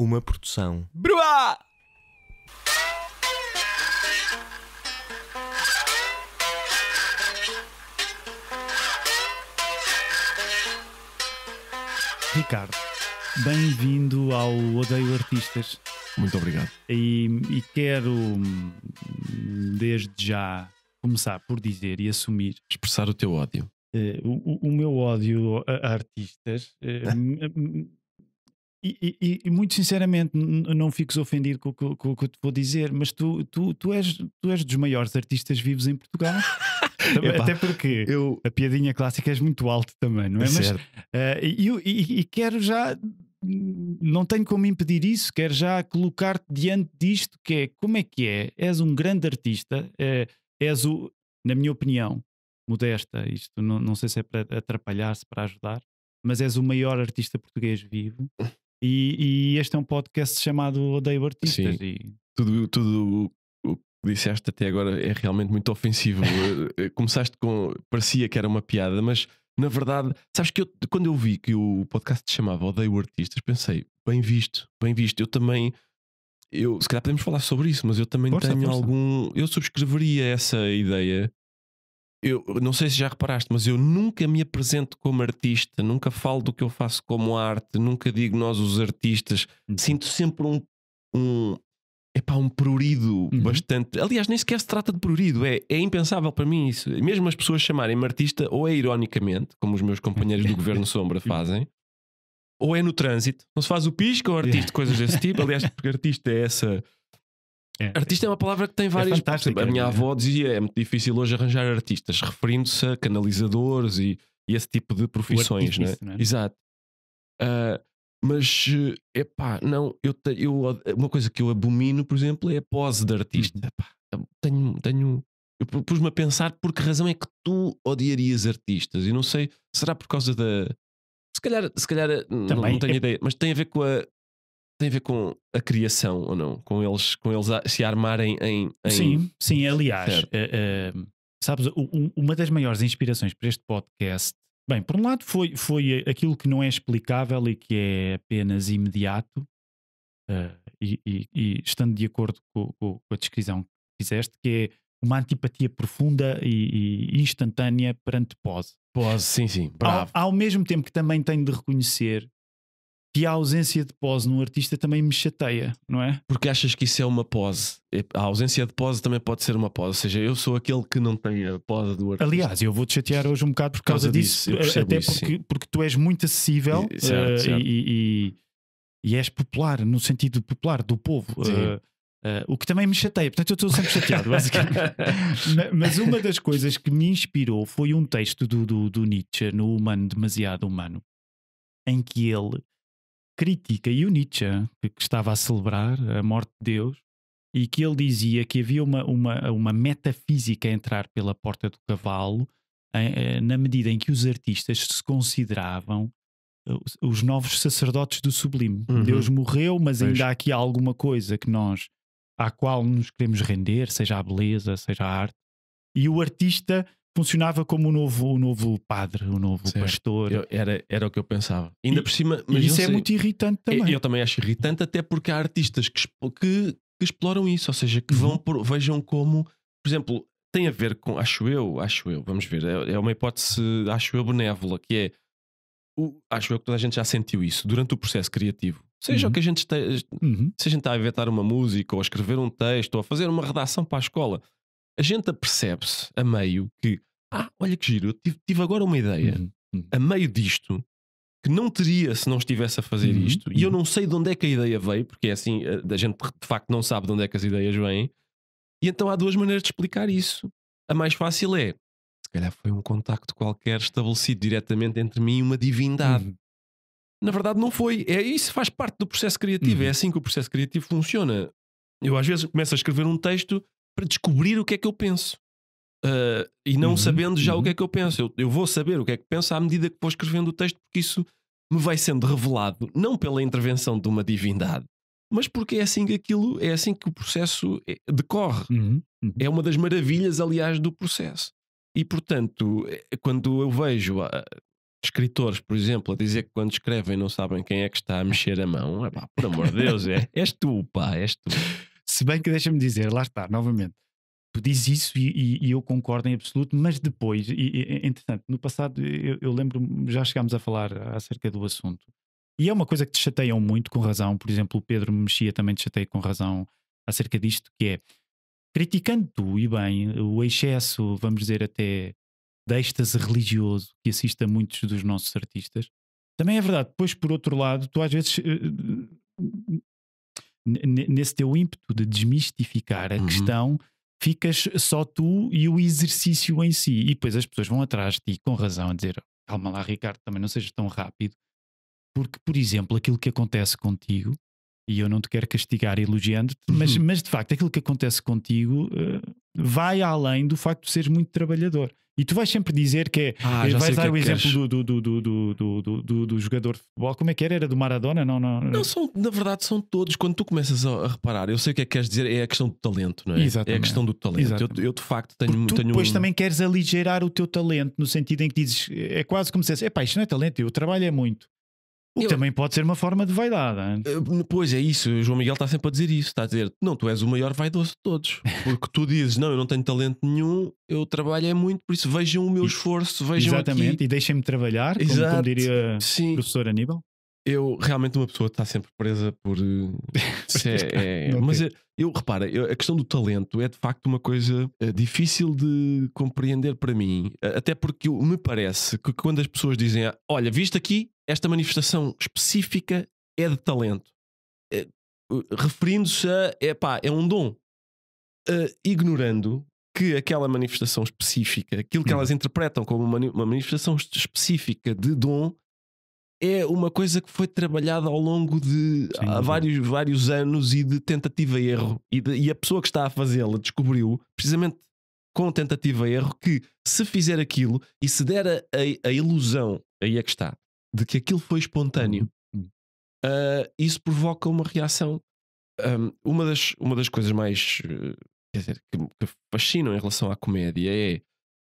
uma produção. Bruá! Ricardo, bem-vindo ao Odeio Artistas. Muito obrigado. E, e quero, hum, desde já, começar por dizer e assumir. Expressar o teu ódio. Uh, o, o, meu ódio a, artistas uh, E, e, e, muito sinceramente, não fico ofendido com, com, com, o que eu te vou dizer, mas tu, tu, tu, és, tu és dos maiores artistas vivos em Portugal. Epá, até porque eu... a piadinha clássica és muito alto também, não é? é mas, uh, eu, e, e, quero já, não tenho como impedir isso, quero já colocar-te diante disto: que é como é que é? És um grande artista, é, és o, na minha opinião, modesta, isto não, não sei se é para atrapalhar, se para ajudar, mas és o maior artista português vivo. E, e este é um podcast chamado Odeio Artistas. Sim, e... tudo, tudo o que disseste até agora é realmente muito ofensivo. Eh, começaste com. parecia que era uma piada, mas na verdade, sabes que eu, quando eu vi que o podcast se chamava Odeio Artistas, pensei, bem visto, bem visto. Eu também. Eu, se calhar podemos falar sobre isso, mas eu também força, tenho força. algum. Eu subscreveria essa ideia eu não sei se já reparaste, mas eu nunca me apresento como artista, nunca falo do que eu faço como arte, nunca digo nós os artistas. Uhum. Sinto sempre um, um epá, um prurido uhum. bastante. Aliás, nem sequer se trata de prurido, é, é impensável para mim isso. Mesmo as pessoas chamarem-me artista, ou é ironicamente, como os meus companheiros do Governo Sombra fazem, ou é no trânsito. Não se faz o pisca ou artista, coisas desse tipo. Aliás, porque artista é essa é. Artista é uma palavra que tem é várias. É a minha é. avó dizia é muito difícil hoje arranjar artistas, referindo-se a canalizadores e, e, esse tipo de profissões, né? é? Exato. Uh, mas, epá, não, eu, eu, uma coisa que eu abomino, por exemplo, é a pose de artista. Uhum. Epá, tenho, tenho, eu pus-me a pensar por que razão é que tu odiarias artistas. E não sei, será por causa da. Se calhar, se calhar Também não, não tenho é... ideia, mas tem a ver com a, tem a ver com a criação ou não? Com eles, com eles a, se armarem em, em. Sim, sim, aliás. Eh, eh, sabes, uma das maiores inspirações para este podcast. Bem, por um lado foi, foi aquilo que não é explicável e que é apenas imediato, uh, e, e, e, estando de acordo com, com, a descrição que fizeste, que é uma antipatia profunda e, e instantânea perante Pose. Pose, sim, sim, bravo. Ao, ao mesmo tempo que também tenho de reconhecer que a ausência de pose num artista também me chateia, não é? Porque achas que isso é uma pose. A ausência de pose também pode ser uma pose. Ou seja, eu sou aquele que não tem a pose do artista. Aliás, eu vou-te chatear hoje um bocado por causa, por causa disso. disso. Até isso, porque, porque tu és muito acessível e, certo, uh, certo. E, e, e, és popular, no sentido popular, do povo. Uh, o que também me chateia, portanto eu estou sempre chateado, basicamente. Mas uma das coisas que me inspirou foi um texto do, do, do Nietzsche, no Humano Demasiado Humano, em que ele crítica e o Nietzsche, que estava a celebrar a morte de Deus, e que ele dizia que havia uma, uma, uma metafísica a entrar pela porta do cavalo, eh, eh, na medida em que os artistas se consideravam eh, os novos sacerdotes do sublime. Uhum. Deus morreu, mas ainda há aqui alguma coisa que nós à qual nos queremos render, seja a beleza, seja a arte. E o artista funcionava como o novo, o novo padre, o novo certo. pastor. Eu, era, era o que eu pensava. Ainda e, por cima. Mas isso é sei, muito irritante também. Eu, eu, também acho irritante, até porque há artistas que, que, que exploram isso, ou seja, que vão uhum. por, vejam como, por exemplo, tem a ver com, acho eu, acho eu, vamos ver, é, é uma hipótese, acho eu, benévola, que é. O, acho eu que toda a gente já sentiu isso durante o processo criativo. Seja uhum. o que a gente esteja, uhum. se a gente está a inventar uma música, ou a escrever um texto, ou a fazer uma redação para a escola, a gente apercebe-se a meio que, ah, olha que giro, eu tive, tive agora uma ideia, uhum, uhum. a meio disto, que não teria se não estivesse a fazer uhum, isto, e eu uhum. não sei de onde é que a ideia veio, porque é assim, a, eh, a gente de facto não sabe de onde é que as ideias vêm, e então há duas maneiras de explicar isso. A mais fácil é, se calhar foi um contacto qualquer estabelecido diretamente entre mim e uma divindade. Uhum. Na verdade, não foi. É isso, faz parte do processo criativo. É assim que o processo criativo funciona. Eu às vezes começo a escrever um texto para descobrir o que é que eu penso. Uh, e não uhum, sabendo já uhum. o que é que eu penso. Eu, eu, vou saber o que é que penso à medida que vou escrevendo o texto, porque isso me vai sendo revelado, não pela intervenção de uma divindade, mas porque é assim que aquilo, é assim que o processo é, decorre. Uhum, uhum, é uma das maravilhas, aliás, do processo. E portanto, é, quando eu vejo ah, escritores, por exemplo, a dizer que quando escrevem não sabem quem é que está a mexer a mão, pá, por amor de Deus, é, és tu, pá, és tu. Se bem que deixa-me dizer, lá está, novamente, tu dizes isso e, e, e, eu concordo em absoluto, mas depois, e, e, entretanto, no passado eu, eu lembro, já chegámos a falar acerca do assunto. E é uma coisa que te chateiam muito, com razão. Por exemplo, o Pedro Mexia também te chateia com razão acerca disto, que é criticando tu, e bem, o excesso, vamos dizer, até de êxtase religioso que assiste a muitos dos nossos artistas. Também é verdade, depois, por outro lado, tu às vezes eh, eh, nesse teu ímpeto de desmistificar a uhum. questão, ficas só tu e o exercício em si. E depois as pessoas vão atrás de ti, com razão, a dizer: calma lá, Ricardo, também não sejas tão rápido. Porque, por exemplo, aquilo que acontece contigo, e eu não te quero castigar elogiando-te, uhum. mas, mas de facto, aquilo que acontece contigo uh, vai além do facto de seres muito trabalhador. E tu vais sempre dizer que é. Ah, eh, vais dar é o exemplo do, do, do, do, jogador de futebol. Como é que era? Era do Maradona? Não, não. Não, são, na verdade, são todos. Quando tu começas a, reparar, eu sei o que é que queres dizer, é a questão do talento, não é? Exatamente. É a questão do talento. Eu, eu, de facto tenho. tu tenho depois um... também queres aligerar o teu talento, no sentido em que dizes, é quase como se dissesse, pá, isto não é talento, eu trabalho é muito eu... também pode ser uma forma de vaidade. É? Hein? Eh, pois é isso, o João Miguel está sempre a dizer isso, está a dizer, não, tu és o maior vaidoso de todos, porque tu dizes, não, eu não tenho talento nenhum, eu trabalho é muito, por isso vejam o meu esforço, vejam Exatamente, aqui. e deixem-me trabalhar, como, como, diria Sim. o professor Aníbal. Eu realmente uma pessoa está sempre presa por. Eh, é, é, mas eu, eh, eu repara, eu, a questão do talento é de facto uma coisa difícil de compreender para mim. até porque eu, me parece que quando as pessoas dizem, ah, olha, viste aqui, esta manifestação específica é de talento. É, uh, Referindo-se a, é pá, é um dom. Uh, ignorando que aquela manifestação específica, aquilo que hum. elas interpretam como uma, uma manifestação específica de dom, é uma coisa que foi trabalhada ao longo de Sim, há vários, vários anos e de tentativa e erro. E, de, e a pessoa que está a fazê-la descobriu, precisamente com tentativa e erro, que se fizer aquilo e se der a, a, a ilusão, aí é que está, de que aquilo foi espontâneo. Uh, isso provoca uma reação. Um, uma, das, uma das coisas mais eh, dizer, que, que, fascinam em relação à comédia é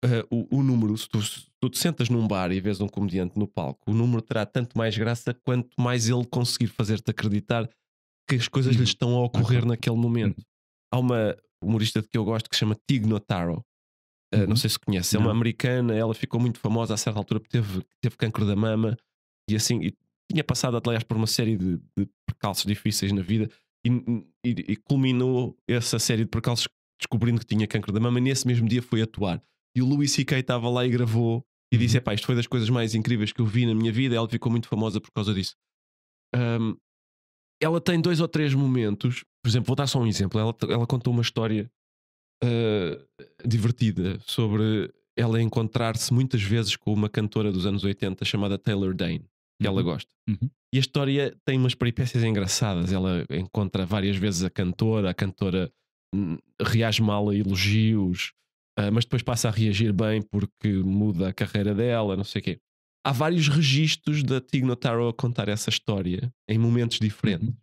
uh, o, o, número. Se tu, se tu, te sentas num bar e vês um comediante no palco, o número terá tanto mais graça quanto mais ele conseguir fazer-te acreditar que as coisas lhe uhum. estão a ocorrer naquele momento. Uhum. Há uma humorista de que eu gosto que se chama Tig Notaro. Uh, não sei se conhece, é uma americana, ela ficou muito famosa a certa altura porque teve, teve cancro da mama e assim, e tinha passado, aliás, por uma série de, de percalços difíceis na vida e, e, e, culminou essa série de percalços descobrindo que tinha cancro da mama. E nesse mesmo dia foi atuar. E o Louis C.K. estava lá e gravou e disse: uhum. Epá, isto foi das coisas mais incríveis que eu vi na minha vida. Ela ficou muito famosa por causa disso. Um, ela tem dois ou três momentos. Por exemplo, vou dar só um exemplo. Ela, ela contou uma história uh, divertida sobre ela encontrar-se muitas vezes com uma cantora dos anos 80 chamada Taylor Dane que ela uhum. gosta. Uhum. E a história tem umas peripécias engraçadas. Ela encontra várias vezes a cantora, a cantora hum, reage mal a elogios, uh, mas depois passa a reagir bem porque muda a carreira dela, não sei o quê. Há vários registros da Tignotaro Taro a contar essa história em momentos diferentes. Uhum.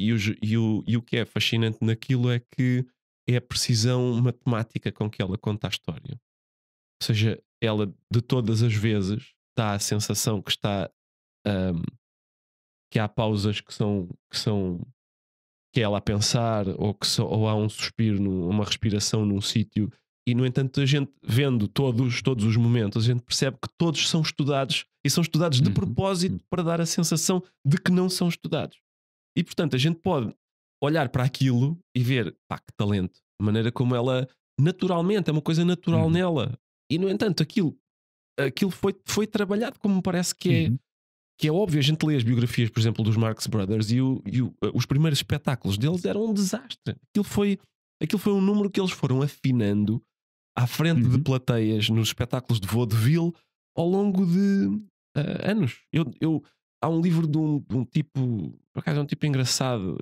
E, o, e, o, e o que é fascinante naquilo é que é a precisão matemática com que ela conta a história. Ou seja, ela de todas as vezes dá a sensação que está um, que há pausas que são que são que é ela a pensar ou que so, ou há um suspiro, num, uma respiração num sítio e no entanto a gente vendo todos todos os momentos a gente percebe que todos são estudados e são estudados de uhum, propósito uhum. para dar a sensação de que não são estudados e portanto a gente pode olhar para aquilo e ver pá que talento a maneira como ela naturalmente é uma coisa natural uhum. nela e no entanto aquilo aquilo foi foi trabalhado como me parece que é uhum que é óbvio, a gente lê as biografias, por exemplo, dos Marx Brothers e, o, e o, eh, os primeiros espetáculos deles eram um desastre. Aquilo foi, aquilo foi um número que eles foram afinando à frente uhum. de plateias nos espetáculos de vaudeville ao longo de uh, anos. Eu, eu, há um livro de um, de um, tipo, por acaso é um tipo engraçado.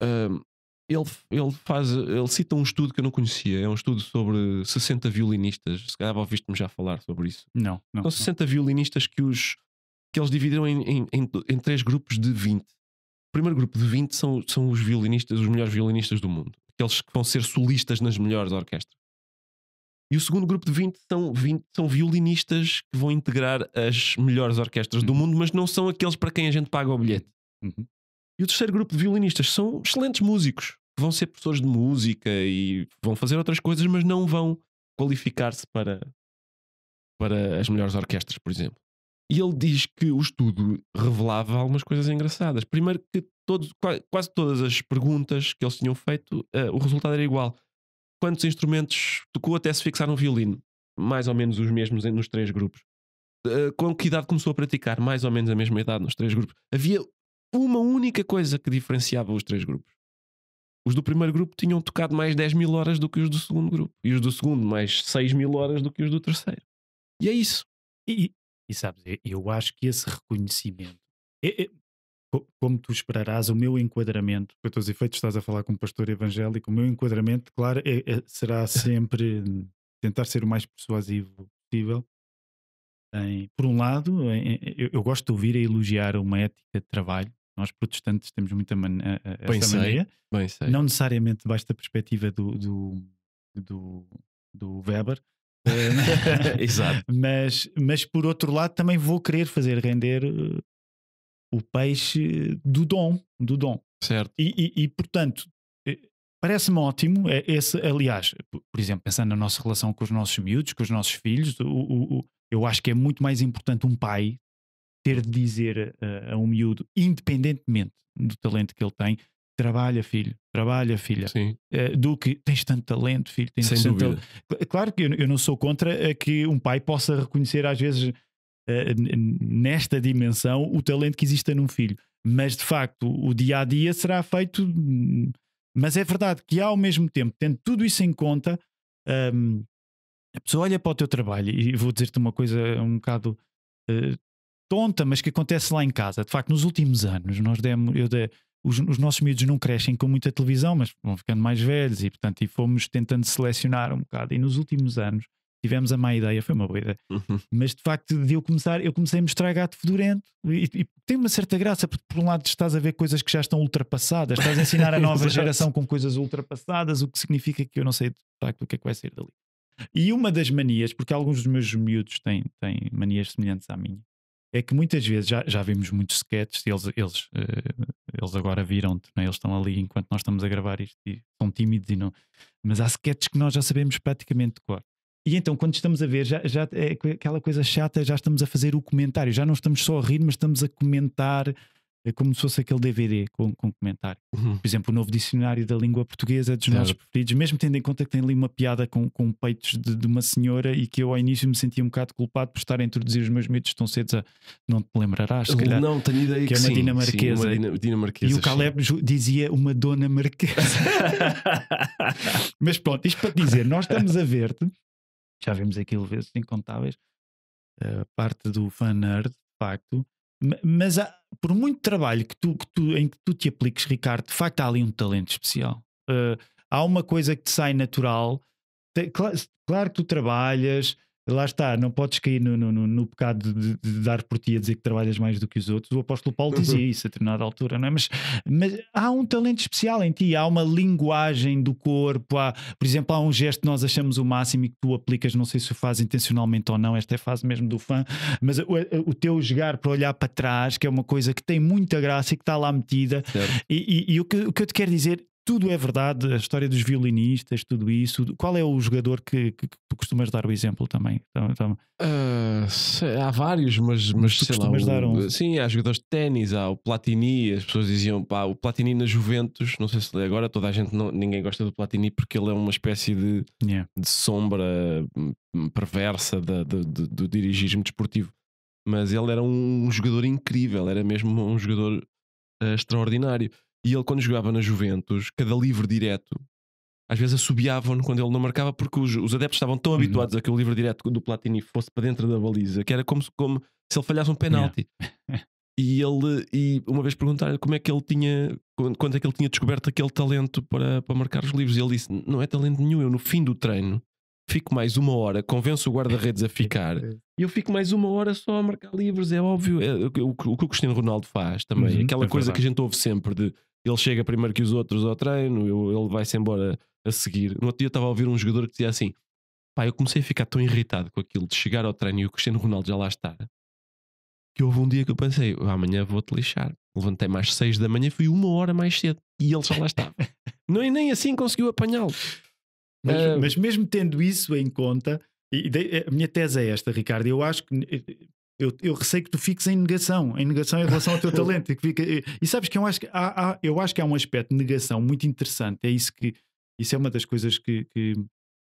Uh, ele, ele, faz, ele cita um estudo que eu não conhecia, é um estudo sobre 60 violinistas. Se calhar ouviste-me já falar sobre isso. Não, não. São 60 não. violinistas que os que eles dividiram em, em, em, três grupos de 20. O primeiro grupo de 20 são, são os violinistas, os melhores violinistas do mundo, aqueles que vão ser solistas nas melhores orquestras. E o segundo grupo de 20 são, 20 são violinistas que vão integrar as melhores orquestras uhum. do mundo, mas não são aqueles para quem a gente paga o bilhete. Uhum. E o terceiro grupo de violinistas são excelentes músicos, que vão ser professores de música e vão fazer outras coisas, mas não vão qualificar-se para, para as melhores orquestras, por exemplo. E ele diz que o estudo revelava algumas coisas engraçadas. Primeiro, que todos, quase todas as perguntas que eles tinham feito, uh, o resultado era igual. Quantos instrumentos tocou até se fixar no violino? Mais ou menos os mesmos nos três grupos. Uh, com que idade começou a praticar? Mais ou menos a mesma idade nos três grupos. Havia uma única coisa que diferenciava os três grupos. Os do primeiro grupo tinham tocado mais 10 mil horas do que os do segundo grupo. E os do segundo mais 6 mil horas do que os do terceiro. E é isso. E, e sabes, eu acho que esse reconhecimento, é, é, como tu esperarás, o meu enquadramento, para todos os efeitos, estás a falar com um pastor evangélico, o meu enquadramento, claro, é, é será sempre tentar ser o mais persuasivo possível. Em, por um lado, em, eu, eu, gosto de ouvir a elogiar uma ética de trabalho. Nós, protestantes, temos muita man a, bem essa sei, maneira. Bem sei. Não necessariamente basta a perspectiva do, do, do, do Weber, eh, Exato. Mas, mas por outro lado, também vou querer fazer render eh, o peixe do dom, do dom. Certo. E, e, e portanto, eh, parece-me ótimo. Esse, aliás, por exemplo, pensando na nossa relação com os nossos miúdos, com os nossos filhos, o, o, o eu acho que é muito mais importante um pai ter de dizer a, a um miúdo, independentemente do talento que ele tem, trabalha, filho, trabalha, filha. Sim. Eh, do que tens tanto talento, filho, tens Sem tanto dúvida. Talento. Claro que eu, não sou contra que um pai possa reconhecer, às vezes, eh, nesta dimensão, o talento que existe num filho. Mas, de facto, o dia a dia será feito. Hum, mas é verdade que, ao mesmo tempo, tendo tudo isso em conta, hum, a pessoa olha para o teu trabalho e vou dizer-te uma coisa um bocado. Eh, tonta, mas que acontece lá em casa. De facto, nos últimos anos, nós demos, eu de, os, os, nossos miúdos não crescem com muita televisão, mas vão ficando mais velhos e, portanto, e fomos tentando selecionar um bocado. E nos últimos anos tivemos a má ideia, foi uma boa ideia, uhum. mas de facto, de eu começar, eu comecei a mostrar gato fedorento e, e, tem uma certa graça, porque por um lado estás a ver coisas que já estão ultrapassadas, estás a ensinar a nova geração com coisas ultrapassadas, o que significa que eu não sei de facto o que é que vai sair dali. E uma das manias, porque alguns dos meus miúdos têm, têm manias semelhantes à minha, é que muitas vezes já, já vimos muitos sketches, eles, eles, eh, eles agora viram-te, né? eles estão ali enquanto nós estamos a gravar isto e são tímidos e não. Mas há sketches que nós já sabemos praticamente de cor. E então, quando estamos a ver, já, já é aquela coisa chata, já estamos a fazer o comentário, já não estamos só a rir, mas estamos a comentar é como se fosse aquele DVD com, com comentário. Uhum. Por exemplo, o novo dicionário da língua portuguesa é dos claro. nossos preferidos, mesmo tendo em conta que tem ali uma piada com, com peitos de, de, uma senhora e que eu ao início me sentia um bocado culpado por estar a introduzir os meus medos tão cedo a não te lembrarás, se calhar. Não, tenho ideia que, que é uma sim, dinamarquesa. Sim, uma dinamarquesa. E o Caleb sim. dizia uma dona marquesa. Mas pronto, isto para te dizer, nós estamos a ver-te, já vimos aquilo vezes incontáveis, a parte do fan nerd, de facto mas há, por muito trabalho que tu, que tu, em que tu te apliques, Ricardo, de facto há ali um talento especial. Uh, há uma coisa que te sai natural. Claro, claro que tu trabalhas, lá está, não podes cair no, no, no pecado de, de, dar por ti a dizer que trabalhas mais do que os outros. O apóstolo Paulo dizia uhum. isso a determinada altura, não é? Mas, mas há um talento especial em ti, há uma linguagem do corpo, há, por exemplo, há um gesto que nós achamos o máximo e que tu aplicas, não sei se o faz intencionalmente ou não, esta é a fase mesmo do fã, mas o, o teu jogar para olhar para trás, que é uma coisa que tem muita graça e que está lá metida. E, e, e, o, que, o que eu te quero dizer tudo é verdade, a história dos violinistas, tudo isso. Qual é o jogador que, que, que costumas dar o exemplo também? Então, então... Uh, sei, há vários, mas, mas sei lá. dar um... Sim, há jogadores de ténis, há o Platini, as pessoas diziam, pá, o Platini na Juventus, não sei se agora toda a gente, não, ninguém gosta do Platini porque ele é uma espécie de, yeah. de sombra hum, perversa de, de, do dirigismo desportivo. Mas ele era um jogador incrível, era mesmo um jogador uh, extraordinário. E ele, quando jogava na Juventus, cada livre direto, às vezes assobiavam-no quando ele não marcava, porque os, os adeptos estavam tão uhum. habituados a que o livre direto do Platini fosse para dentro da baliza, que era como, como se ele falhasse um penalti. Yeah. e ele, e uma vez perguntaram-lhe como é que ele tinha, quando é que ele tinha descoberto aquele talento para, para marcar os livros, e ele disse: Não é talento nenhum, eu no fim do treino fico mais uma hora, convenço o guarda-redes a ficar, e eu fico mais uma hora só a marcar livros, é óbvio. É, é o, o, o que o Cristiano Ronaldo faz também, uhum, aquela é coisa verdade. que a gente ouve sempre de ele chega primeiro que os outros ao treino, ele vai-se embora a seguir. No outro dia estava a ouvir um jogador que dizia assim: pá, eu comecei a ficar tão irritado com aquilo de chegar ao treino e o Cristiano Ronaldo já lá estar, que houve um dia que eu pensei: amanhã vou-te lixar. Levantei mais seis da manhã, fui uma hora mais cedo e ele já lá estava. nem, nem assim conseguiu apanhá-lo. Mas, uh... mas mesmo tendo isso em conta, e a minha tese é esta, Ricardo. Eu acho que eu, eu receio que tu fiques em negação, em negação em relação ao teu talento. E, fique, e sabes que eu acho que há, há, eu acho que há um aspecto de negação muito interessante. É isso que isso é uma das coisas que, que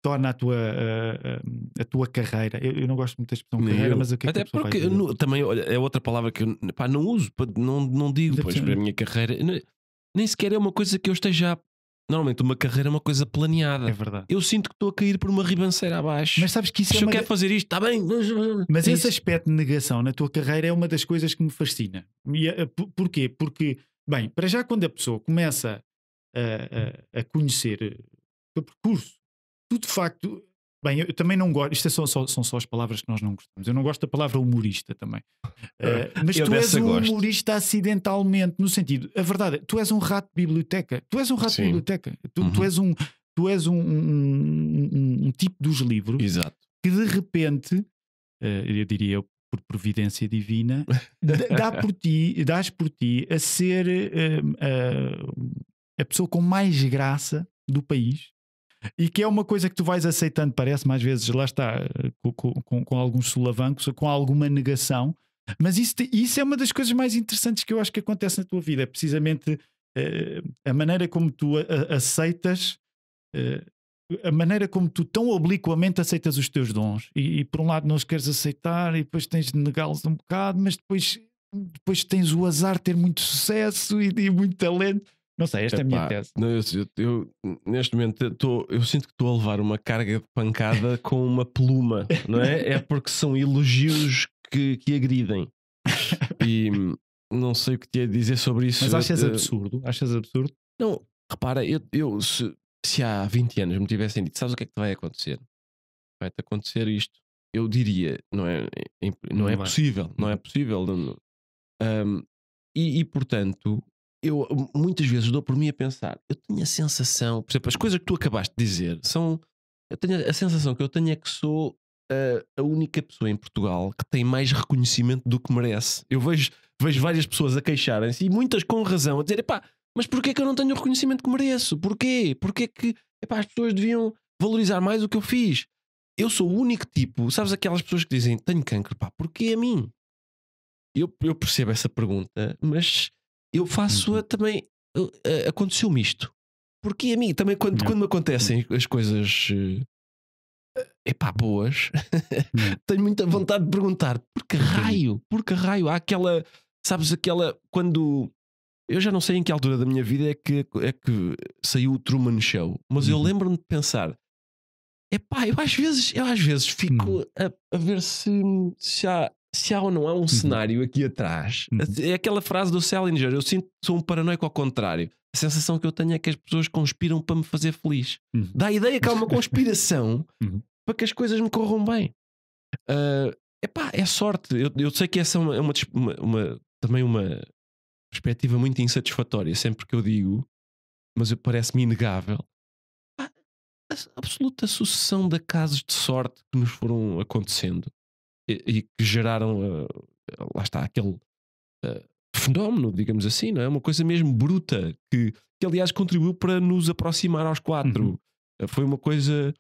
torna a tua, a, a, tua carreira. Eu, eu, não gosto muito da expressão Nem carreira, eu. mas o que é Até que porque no, também olha, é outra palavra que eu pá, não uso, não, não digo, pois para a minha carreira. É, nem sequer é uma coisa que eu esteja Normalmente uma carreira é uma coisa planeada. É verdade. Eu sinto que estou a cair por uma ribanceira abaixo. Mas sabes que isso Se é eu uma... quero fazer isto, está bem. Mas é esse isso. aspecto de negação na tua carreira é uma das coisas que me fascina. E, é, é, porquê? Porque, bem, para já quando a pessoa começa a, a, a conhecer eh, o teu percurso, tu de facto Bem, eu, também não gosto, isto é só, só, são só as palavras que nós não gostamos. Eu não gosto da palavra humorista também. Uh, mas tu és um gosto. humorista acidentalmente, no sentido, a verdade é, tu és um rato de biblioteca. Tu és um rato Sim. de biblioteca. Tu, uhum. tu, és um, tu és um, um, um, um tipo dos livros Exato. que de repente, uh, eu diria por providência divina, dá por ti, dás por ti a ser uh, a pessoa com mais graça do país e que é uma coisa que tu vais aceitando, parece, mais vezes, lá está, com, com, com alguns sulavancos com alguma negação, mas isso, isso é uma das coisas mais interessantes que eu acho que acontece na tua vida, é precisamente eh, a maneira como tu a, a, aceitas, eh, a maneira como tu tão obliquamente aceitas os teus dons, e, e por um lado não os queres aceitar, e depois tens de negá-los um bocado, mas depois depois tens o azar de ter muito sucesso e, e muito talento. Não sei, esta Epá, é a minha tese. Eu, eu, neste momento tô, eu sinto que estou a levar uma carga de pancada com uma pluma, não é? É porque são elogios que, que agridem. E não sei o que te ia dizer sobre isso. Mas achas eu, absurdo? Achas absurdo? Não, repara, eu, eu se, se, há 20 anos me tivessem dito, sabes o que é que vai acontecer? Vai-te acontecer isto. Eu diria, não é, é, é não é possível, não é uhum. possível. Não, um, e, e portanto, eu muitas vezes dou por mim a pensar, eu tenho a sensação, por exemplo, as coisas que tu acabaste de dizer são. Eu tenho a sensação que eu tenho é que sou a, eh, a única pessoa em Portugal que tem mais reconhecimento do que merece. Eu vejo, vejo várias pessoas a queixarem-se e muitas com razão, a dizer, epá, mas porquê que eu não tenho o reconhecimento que mereço? Porquê? Porquê que epá, as pessoas deviam valorizar mais o que eu fiz? Eu sou o único tipo, sabes aquelas pessoas que dizem tenho cancro, pá, porquê a mim? Eu, eu percebo essa pergunta, mas eu faço uhum. a também. Eh, aconteceu-me isto. Porque a mim também, quando, quando me acontecem uhum. as coisas eh, epá, boas, tenho muita vontade de perguntar por que raio, por que raio há aquela, sabes, aquela quando eu já não sei em que altura da minha vida é que, é que saiu o Truman Show, mas eu uhum. lembro-me de pensar, epá, eu às vezes, eu às vezes fico hum. a, a ver se, se há se há ou não há um uhum. cenário aqui atrás. Uhum. É aquela frase do Salinger: eu sinto sou um paranoico ao contrário. A sensação que eu tenho é que as pessoas conspiram para me fazer feliz. Uhum. Dá a ideia que há uma conspiração para que as coisas me corram bem. Uh, ah, pá, é sorte. Eu, eu sei que essa é uma, é uma, uma, também uma perspectiva muito insatisfatória, sempre que eu digo, mas parece-me inegável. A absoluta sucessão de casos de sorte que nos foram acontecendo e, e que geraram, uh, lá está, aquele uh, fenómeno, digamos assim, não é? Uma coisa mesmo bruta, que, que aliás contribuiu para nos aproximar aos quatro. Uhum. Eh, foi uma coisa.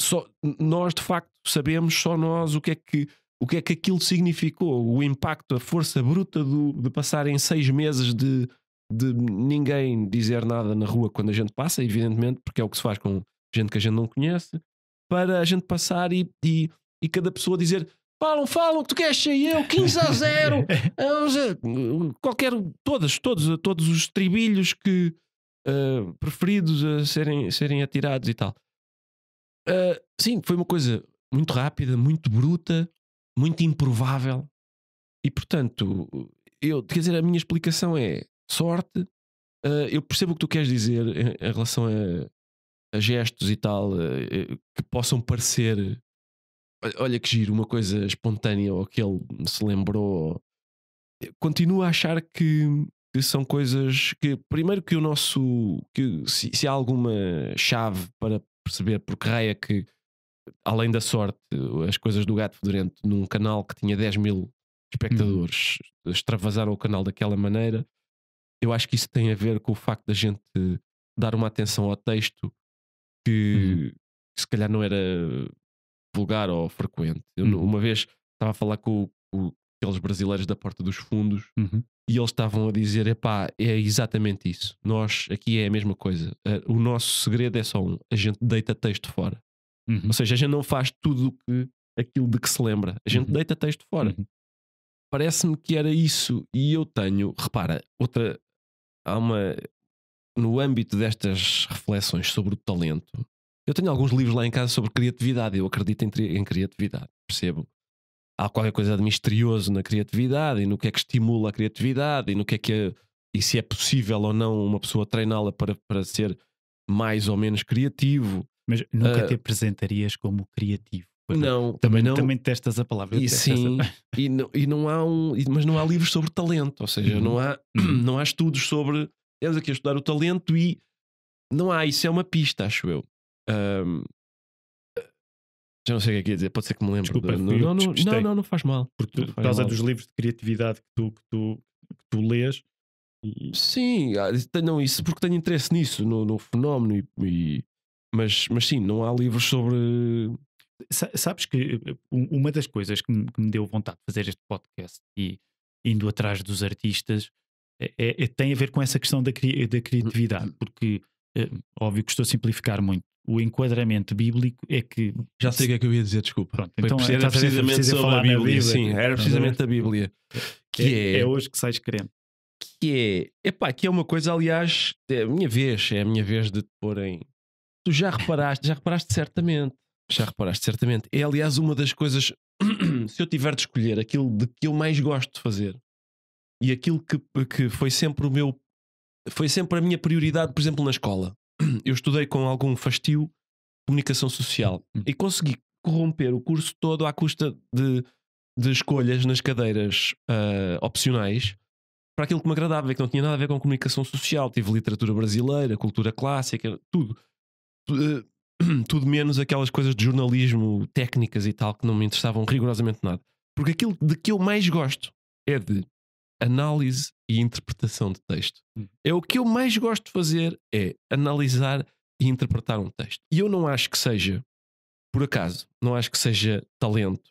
Só, nós de facto sabemos só nós o que é que o que é que aquilo significou, o impacto, a força bruta do, de passar em seis meses de, de ninguém dizer nada na rua quando a gente passa, evidentemente, porque é o que se faz com gente que a gente não conhece, para a gente passar e, e, e cada pessoa dizer falam, falam que tu queres sair eu, 15 a 0. É, qualquer, todas, todos, todos os tribilhos que uh, preferidos a eh, serem, serem atirados e tal. Uh, sim, foi uma coisa muito rápida, muito bruta, muito improvável. E portanto, eu, quer dizer, a minha explicação é sorte. Uh, eu percebo o que tu queres dizer em, em relação a, a, gestos e tal uh, que possam parecer olha que giro, uma coisa espontânea ou que ele se lembrou. Continuo a achar que, que são coisas que, primeiro, que o nosso. Que, se, se há alguma chave para perceber, porque raia é que, além da sorte, as coisas do Gato Fedorento num canal que tinha 10 mil uhum. espectadores hum. extravasaram o canal daquela maneira. Eu acho que isso tem a ver com o facto da gente dar uma atenção ao texto que, hum. que se calhar não era vulgar ou frequente. Eu, uhum. Uma vez estava a falar com, com aqueles brasileiros da Porta dos Fundos uhum. e eles estavam a dizer: epá, é exatamente isso. Nós aqui é a mesma coisa. Eh, o nosso segredo é só um: a gente deita texto fora. Uhum. Ou seja, a gente não faz tudo que, aquilo de que se lembra. A gente uhum. deita texto fora. Uhum. Parece-me que era isso. E eu tenho, repara, outra. Há uma. No âmbito destas reflexões sobre o talento, eu tenho alguns livros lá em casa sobre criatividade, eu acredito em, em criatividade, percebo. Há qualquer coisa de misterioso na criatividade e no que é que estimula a criatividade e no que é que é, e se é possível ou não uma pessoa treiná-la para, para ser mais ou menos criativo. Mas nunca uh, te apresentarias como criativo. É. Não, também não. Também testas a palavra. E sim, a... e, não, e não há um. Mas não há livros sobre talento, ou seja, uhum. não, há, uhum. não há estudos sobre. Temos aqui a estudar o talento e não há. Isso é uma pista, acho eu. Um, já não sei o que é que ia dizer, pode ser que me lembre. Desculpa, de... não, não, não, não, não faz mal. por causa mal. dos livros de criatividade que tu, que tu, que tu lês. Sim, ah, não, isso porque tenho interesse nisso, no, no fenómeno. E, e, mas, mas sim, não há livros sobre. Sabes que eh, uma das coisas que me, que me deu vontade de fazer este podcast e indo atrás dos artistas é, é, é tem a ver com essa questão da, cri, da hum, criatividade, hum. porque eh, óbvio que estou a simplificar muito. O enquadramento bíblico é que. Já sei o que é que eu ia dizer, desculpa. Pronto, então, é, era, tá precisamente sobre a Bíblia, Bíblia, Sim, tipo, era é? precisamente a Bíblia. Que é, é, é hoje que sais crente. Que é. Epá, que é uma coisa, aliás, é a minha vez, é a minha vez de te pôr em. Tu já reparaste, já reparaste certamente. Já reparaste certamente. É, aliás, uma das coisas. se eu tiver de escolher aquilo de que eu mais gosto de fazer e aquilo que, que foi sempre o meu foi sempre a minha prioridade, por exemplo, na escola. Eu estudei com algum fastio comunicação social hum. e consegui corromper o curso todo à custa de, de escolhas nas cadeiras uh, opcionais para aquilo que me agradava, e que não tinha nada a ver com comunicação social. Tive literatura brasileira, cultura clássica, tudo. Eh, tudo menos aquelas coisas de jornalismo, técnicas e tal, que não me interessavam rigorosamente nada. Porque aquilo de que eu mais gosto é de análise e interpretação de texto. Hum. É o que eu mais gosto de fazer é analisar e interpretar um texto. E eu não acho que seja por acaso, não acho que seja talento,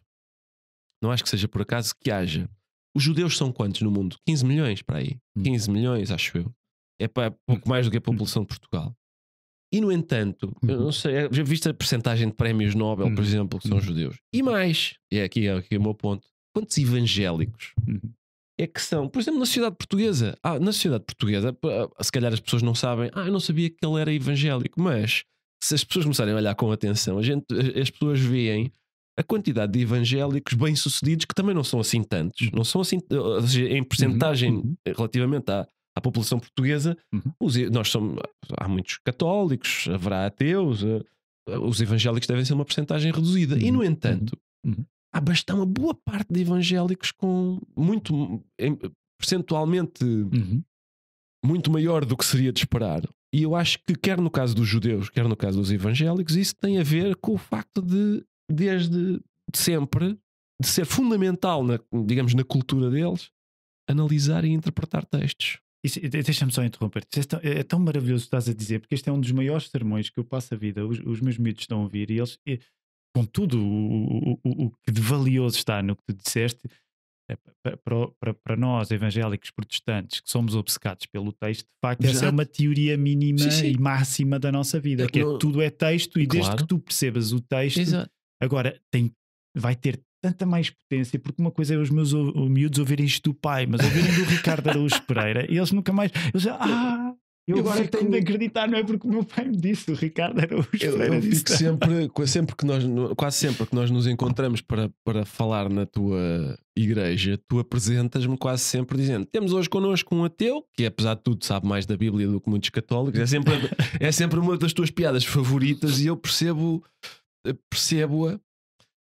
não acho que seja por acaso que haja. Os judeus são quantos no mundo? 15 milhões para aí. 15 hum. milhões, acho eu. É para hum. pouco mais do que a população de Portugal. E, no entanto, uhum. eu não sei, já viste a percentagem de prémios Nobel, por exemplo, que são uhum. judeus. E mais, e é aqui, é aqui o meu ponto. Quantos evangélicos uhum é que são, por exemplo, na sociedade portuguesa. Ah, na sociedade portuguesa, ah, se calhar as pessoas não sabem, ah, eu não sabia que ele era evangélico, mas se as pessoas começarem a olhar com atenção, a gente, as pessoas veem a quantidade de evangélicos bem-sucedidos que também não são assim tantos, não são assim, seja, em porcentagem uhum, uhum. relativamente à, à população portuguesa, uhum. os, nós somos, há muitos católicos, haverá ateus, eh, os evangélicos devem ser uma porcentagem reduzida. Uhum. E, no uhum, entanto, uhum, há bastante uma boa parte de evangélicos com muito percentualmente uhum. muito maior do que seria de esperar. E eu acho que quer no caso dos judeus, quer no caso dos evangélicos, isso tem a ver com o facto de desde sempre de ser fundamental na, digamos, na cultura deles analisar e interpretar textos. Deixa-me só interromper. É tão, é tão maravilhoso o que estás a dizer, porque este é um dos maiores sermões que eu passo a vida. Os, os meus miúdos estão a ouvir e eles. E com tudo o, o, o que de valioso está no que tu disseste, é, para, para, para, nós, evangélicos protestantes, que somos obcecados pelo texto, de facto, Exato. essa é uma teoria mínima sim, sim. e máxima da nossa vida, que é, tudo é texto e claro. desde que tu percebas o texto, Exato. agora tem, vai ter tanta mais potência, porque uma coisa é os meus miúdos ouvirem isto do pai, mas ouvirem do Ricardo Araújo Pereira, e eles nunca mais. Eles já, ah, eu, eu agora tenho de acreditar, não é porque o meu pai me disse, o Ricardo era o eu, eu fico sempre, sempre que nós, quase sempre que nós nos encontramos para, para falar na tua igreja, tu apresentas-me quase sempre dizendo: temos hoje connosco um ateu, que apesar de tudo sabe mais da Bíblia do que muitos católicos, é sempre, é sempre uma das tuas piadas favoritas e eu percebo percebo-a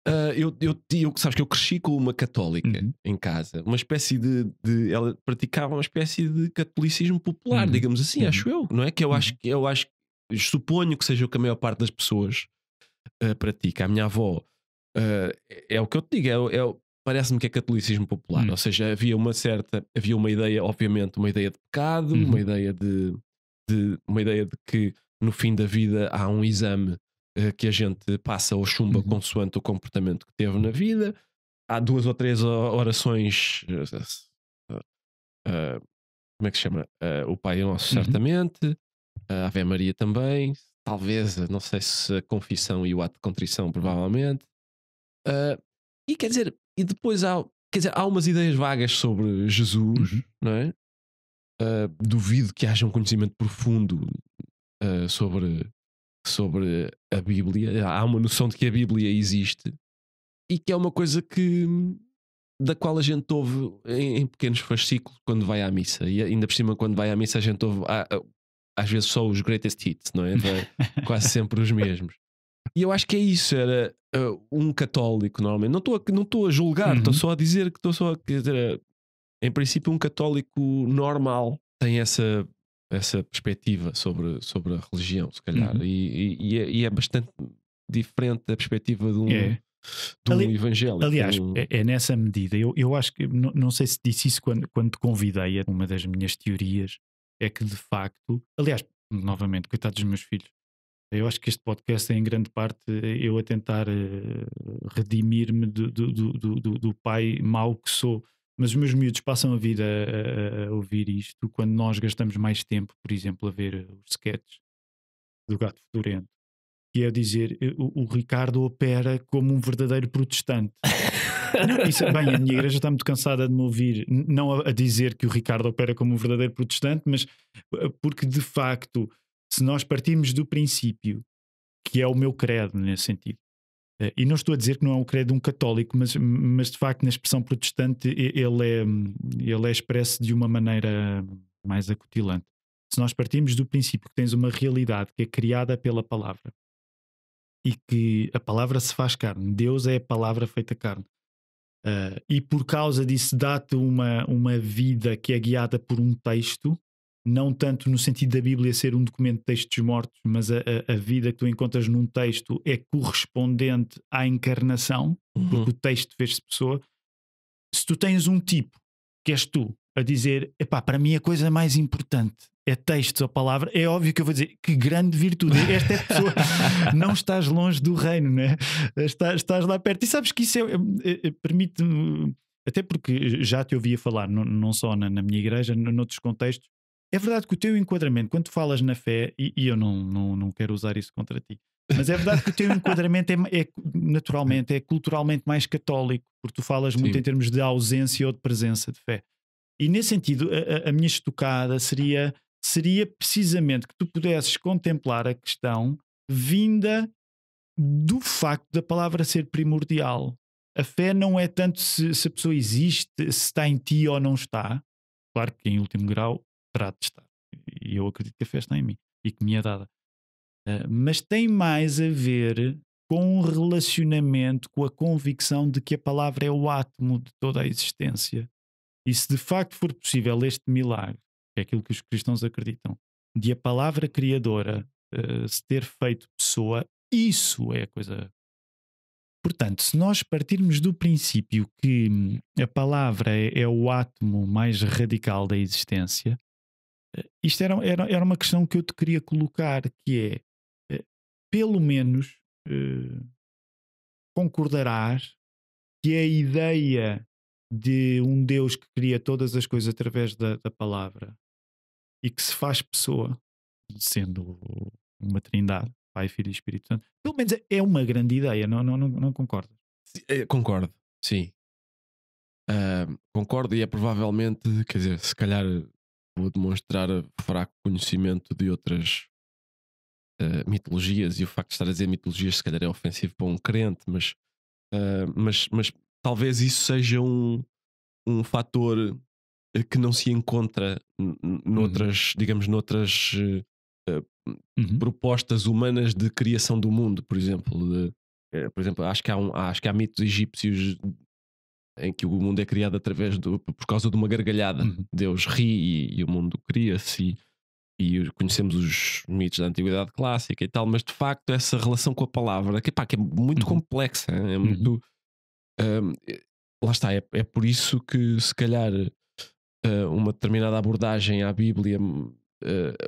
Uh, eu, eu, eu, sabes que eu cresci com uma católica uhum. em casa, uma espécie de, de, Ela praticava uma espécie de catolicismo popular, uhum. digamos assim, uhum. acho eu, não é? Que eu acho uhum. que eu acho suponho que seja o que a maior parte das pessoas uh, pratica. A minha avó uh, é, o que eu te digo, é, é parece-me que é catolicismo popular, hum. ou seja, havia uma certa, havia uma ideia, obviamente, uma ideia de pecado, uma uhum. ideia de, de uma ideia de que no fim da vida há um exame eh, que a gente passa ou chumba uhum. consoante o comportamento que teve na vida. Há duas ou três orações. Uh, como é que se chama? o Pai Nosso, uhum. certamente. A Ave Maria também. Talvez, não sei se a confissão e o ato de contrição, provavelmente. e quer dizer, e depois há, quer dizer, há umas ideias vagas sobre Jesus, uhum. não é? Uh, duvido que haja um conhecimento profundo uh, sobre sobre a Bíblia. Há uma noção de que a Bíblia existe e que é uma coisa que da qual a gente ouve em, em pequenos fascículos quando vai à missa. E ainda por cima, quando vai à missa, a gente ouve a, a, às vezes só os greatest hits, não é? Quase sempre os mesmos. E eu acho que é isso, era uh, um católico normalmente. Não estou a, não estou a julgar, estou uhum. só a dizer que estou só a. Quer dizer, uh, em princípio, um católico normal tem essa essa perspectiva sobre, sobre a religião, se calhar, uhum. e, e, e, é, e, é, bastante diferente da perspectiva de um, é. de um Ali, evangélico. Aliás, um... é, é, nessa medida. Eu, eu acho que, não, não sei se disse isso quando, quando te convidei, uma das minhas teorias é que de facto, aliás, novamente, coitado dos meus filhos, eu acho que este podcast é em grande parte eu a tentar uh, redimir-me do do, do, do, do, pai mau que sou. Mas os meus miúdos passam a vida a, a, a ouvir isto quando nós gastamos mais tempo, por exemplo, a ver os sketches do Gato Fedorento. Que é dizer, eh, o, o Ricardo opera como um verdadeiro protestante. Não, isso, é bem, a minha igreja está muito cansada de me ouvir, não a, a, dizer que o Ricardo opera como um verdadeiro protestante, mas eh, porque de facto, se nós partirmos do princípio, que é o meu credo nesse sentido, eh, e não estou a dizer que não é um credo de um católico, mas, mas de facto, na expressão protestante, ele é, ele é expresso de uma maneira mais acutilante. Se nós partimos do princípio que tens uma realidade que é criada pela palavra e que a palavra se faz carne, Deus é a palavra feita carne, uh, e por causa disso dá-te uma, uma vida que é guiada por um texto, não tanto no sentido da Bíblia ser um documento de textos mortos, mas a, a, a vida que tu encontras num texto é correspondente à encarnação, uhum. porque o texto fez-se pessoa. Se tu tens um tipo, que és tu, a dizer, epá, para mim a coisa mais importante é texto ou palavra, é óbvio que eu vou dizer que grande virtude, esta é pessoa, não estás longe do reino, né? estás estás lá perto. E sabes que isso é, é, é permite-me, até porque já te ouvia falar, não, não só na, na minha igreja, noutros contextos, é verdade que o teu enquadramento, quando tu falas na fé, e, e eu não, não, não quero usar isso contra ti, mas é verdade que o teu enquadramento é, é, naturalmente, é culturalmente mais católico, porque tu falas muito Sim. em termos de ausência ou de presença de fé. E nesse sentido, a, a minha estocada seria, seria precisamente que tu pudesses contemplar a questão vinda do facto da palavra ser primordial. A fé não é tanto se, se a pessoa existe, se está em ti ou não está. Claro que, em último grau, terá de estar. E eu acredito que a fé está é em mim e que me é dada. Uh, mas tem mais a ver com o relacionamento, com a convicção de que a palavra é o átomo de toda a existência. E se de facto for possível este milagre, que é aquilo que os cristãos acreditam, de a palavra criadora uh, se ter feito pessoa, isso é a coisa. Portanto, se nós partirmos do princípio que hum, a palavra é, é o átomo mais radical da existência, isto era, era, era uma questão que eu te queria colocar, que é, eh, pelo menos eh, concordarás que a ideia de um Deus que cria todas as coisas através da, da palavra e que se faz pessoa, sendo uma trindade, Pai, Filho e Espírito Santo, pelo menos é uma grande ideia, não, não, não, não concordas? É, concordo, sim. Uh, concordo e é provavelmente, quer dizer, se calhar vou demonstrar fraco conhecimento de outras uh, mitologias e o facto de estar a dizer mitologias se calhar é ofensivo para um crente, mas, uh, mas, mas talvez isso seja um, um fator eh, que não se encontra uhum. noutras, uhum. digamos, noutras uh, uhum. propostas humanas de criação do mundo, por exemplo. De, por exemplo, acho que há, um, acho que há mitos egípcios em que o mundo é criado através do por causa de uma gargalhada. Uhum. Deus ri e, e o mundo cria-se e, e, conhecemos os mitos da antiguidade clássica e tal, mas de facto essa relação com a palavra que, pá, que é muito uhum. complexa, é uhum. muito uhum. um, eh, lá está, é, é, por isso que se calhar uh, uma determinada abordagem à Bíblia uh,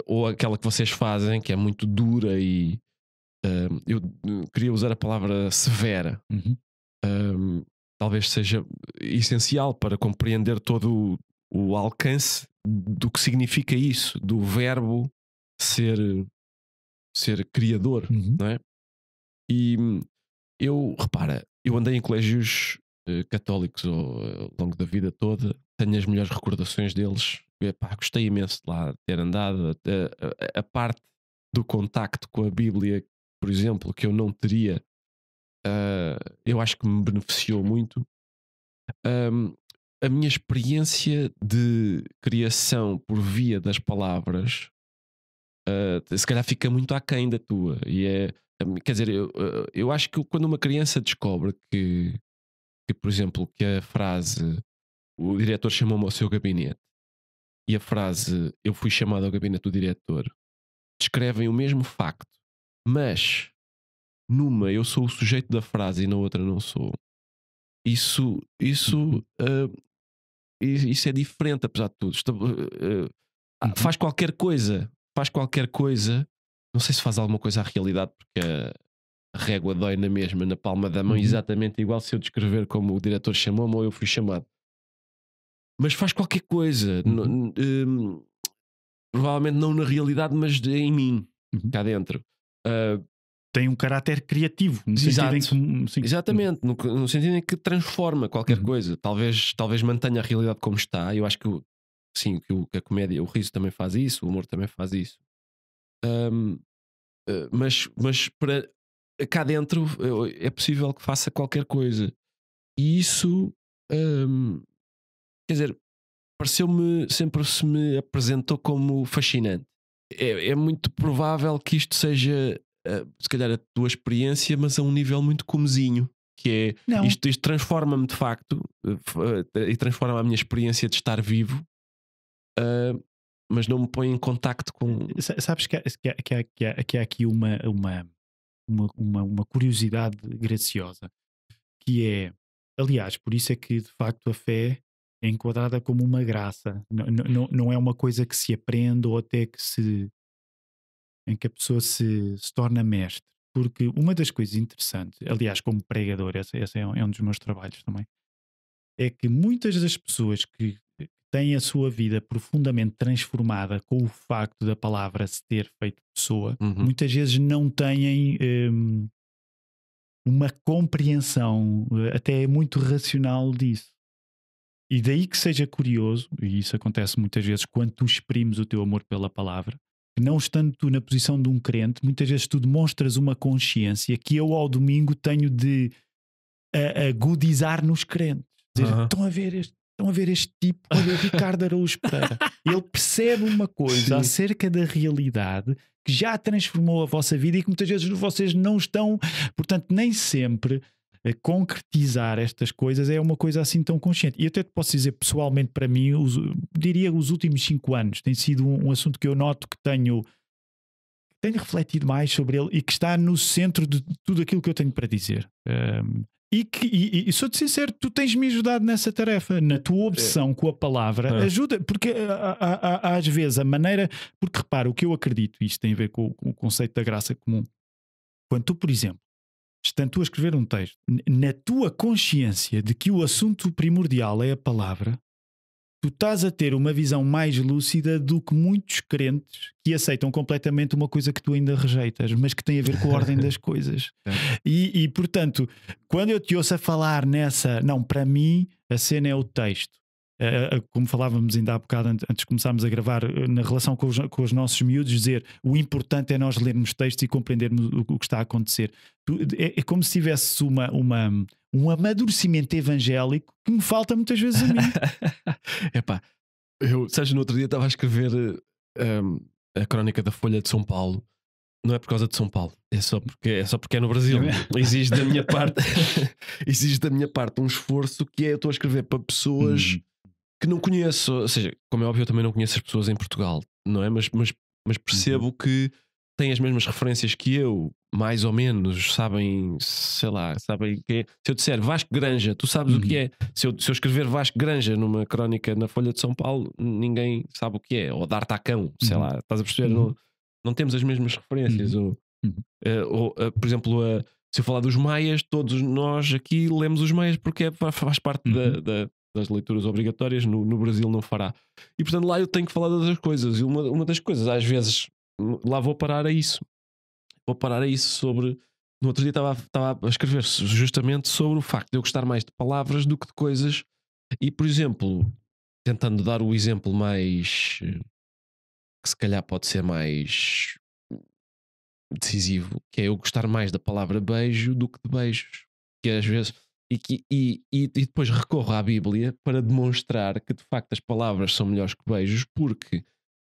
ou aquela que vocês fazem, que é muito dura e uh, eu hum, queria usar a palavra severa. Um, uhum talvez seja essencial para compreender todo o, alcance do que significa isso, do verbo ser, ser criador, uhum. não é? E eu, repara, eu andei em colégios eh, católicos ao, longo da vida toda, tenho as melhores recordações deles. Epá, gostei imenso de lá ter andado. a, parte do contacto com a Bíblia, por exemplo, que eu não teria uh, eu acho que me beneficiou muito. Um, a minha experiência de criação por via das palavras uh, se calhar fica muito aquém da tua. E é, quer dizer, eu, ah, eu acho que quando uma criança descobre que, que por exemplo, que a frase o diretor chamou-me ao seu gabinete e a frase eu fui chamado ao gabinete do diretor descrevem o mesmo facto, mas numa eu sou o sujeito da frase e na outra não sou, isso, isso, uh, isso é diferente, apesar de tudo. Uh, faz qualquer coisa, faz qualquer coisa. Não sei se faz alguma coisa à realidade, porque a régua dói na mesma, na palma da mão, uhum. exatamente igual se eu descrever como o diretor chamou-me ou eu fui chamado. Mas faz qualquer coisa. Uhum. Ehm, provavelmente não na realidade, mas em mim, uhum. cá dentro. Uh, tem um caráter criativo. No Exato. sentido que, hum, Exatamente, no, no, sentido em que transforma qualquer uhum. coisa. Talvez, talvez mantenha a realidade como está. Eu acho que, sim, que, a comédia, o riso também faz isso, o humor também faz isso. Um, eh, mas mas para, cá dentro eh, é possível que faça qualquer coisa. E isso, um, quer dizer, pareceu-me, sempre se me apresentou como fascinante. É, é, muito provável que isto seja eh, se calhar a tua experiência, mas a um nível muito comezinho. Que é Não. isto, isto transforma-me de facto eh, eh, e transforma a minha experiência de estar vivo mas não me põe em contacto com. Sabes que há, que há, que há, que há, aqui uma, uma, uma, uma, curiosidade graciosa, que é, aliás, por isso é que de facto a fé é enquadrada como uma graça, não, não, não é uma coisa que se aprende ou até que se em que a pessoa se, se torna mestre. Porque uma das coisas interessantes, aliás, como pregador, esse, esse é, um, é um dos meus trabalhos também, é que muitas das pessoas que têm a sua vida profundamente transformada com o facto da palavra se ter feito pessoa, uhum. muitas vezes não têm um, uma compreensão eh, até muito racional disso. E daí que seja curioso, e isso acontece muitas vezes quando tu exprimes o teu amor pela palavra, que não estando tu na posição de um crente, muitas vezes tu demonstras uma consciência que eu ao domingo tenho de agudizar nos crentes. Dizer, uhum. estão a ver este. Estão a ver este tipo, olha, Ricardo Araújo Pereira. Ele percebe uma coisa Sim. acerca da realidade que já transformou a vossa vida e que muitas vezes vocês não estão, portanto, nem sempre concretizar estas coisas é uma coisa assim tão consciente. E até te posso dizer, pessoalmente, para mim, os, diria os últimos cinco anos, tem sido um, um assunto que eu noto que tenho tenho refletido mais sobre ele e que está no centro de tudo aquilo que eu tenho para dizer. Um, e, que, e, e sou-te sincero, tu tens-me ajudado nessa tarefa, na tua é. obsessão é. com a palavra. É. Ajuda, porque a, a, a, às vezes a maneira. Porque repara, o que eu acredito, isto tem a ver com, com o conceito da graça comum. Quando tu, por exemplo, estando tu a escrever um texto, na tua consciência de que o assunto primordial é a palavra, tu estás a ter uma visão mais lúcida do que muitos crentes que aceitam completamente uma coisa que tu ainda rejeitas, mas que tem a ver com a ordem das coisas. E, e, portanto, quando eu te ouço a falar nessa, não, para mim a cena é o texto como falávamos ainda há bocado antes de começarmos a gravar, eh, na relação com os, com os nossos miúdos, dizer o importante é nós lermos textos e compreendermos o, o que está a acontecer. É, é como se tivesse uma, uma, um amadurecimento evangélico que me falta muitas vezes a mim. Epá, eu, no outro dia estava a escrever um, eh, ehm, a crónica da Folha de São Paulo. Não é por causa de São Paulo, é só porque é, só porque é no Brasil. É exige da minha parte, exige da minha parte um esforço que é eu estou a escrever para pessoas hum que não conheço, ou seja, como é óbvio, eu também não conheço as pessoas em Portugal, não é? Mas, mas, mas percebo uhum. que têm as mesmas referências que eu, mais ou menos, sabem, sei lá, sabem que é. Se eu disser Vasco Granja, tu sabes uhum. o que uhum. é. Se eu, se eu escrever Vasco Granja numa crónica na Folha de São Paulo, ninguém sabe o que é. Ou dar tacão, uhum. sei lá, estás a perceber? Não, uhum. não temos as mesmas referências. Uhum. Ou, uh, ou uh, por exemplo, a. Uh, se eu falar dos maias, todos nós aqui lemos os maias porque é, faz parte da, da, das leituras obrigatórias, no, no, Brasil não fará. E portanto lá eu tenho que falar das outras coisas. E uma, uma das coisas, às vezes, lá vou parar a isso. Vou parar a isso sobre. No outro dia estava, estava a escrever justamente sobre o facto de eu gostar mais de palavras do que de coisas. E, por exemplo, tentando dar o exemplo mais. que se calhar pode ser mais. decisivo, que é eu gostar mais da palavra beijo do que de beijos. Que às vezes e, que, e, e, e, depois recorro à Bíblia para demonstrar que de facto as palavras são melhores que beijos, porque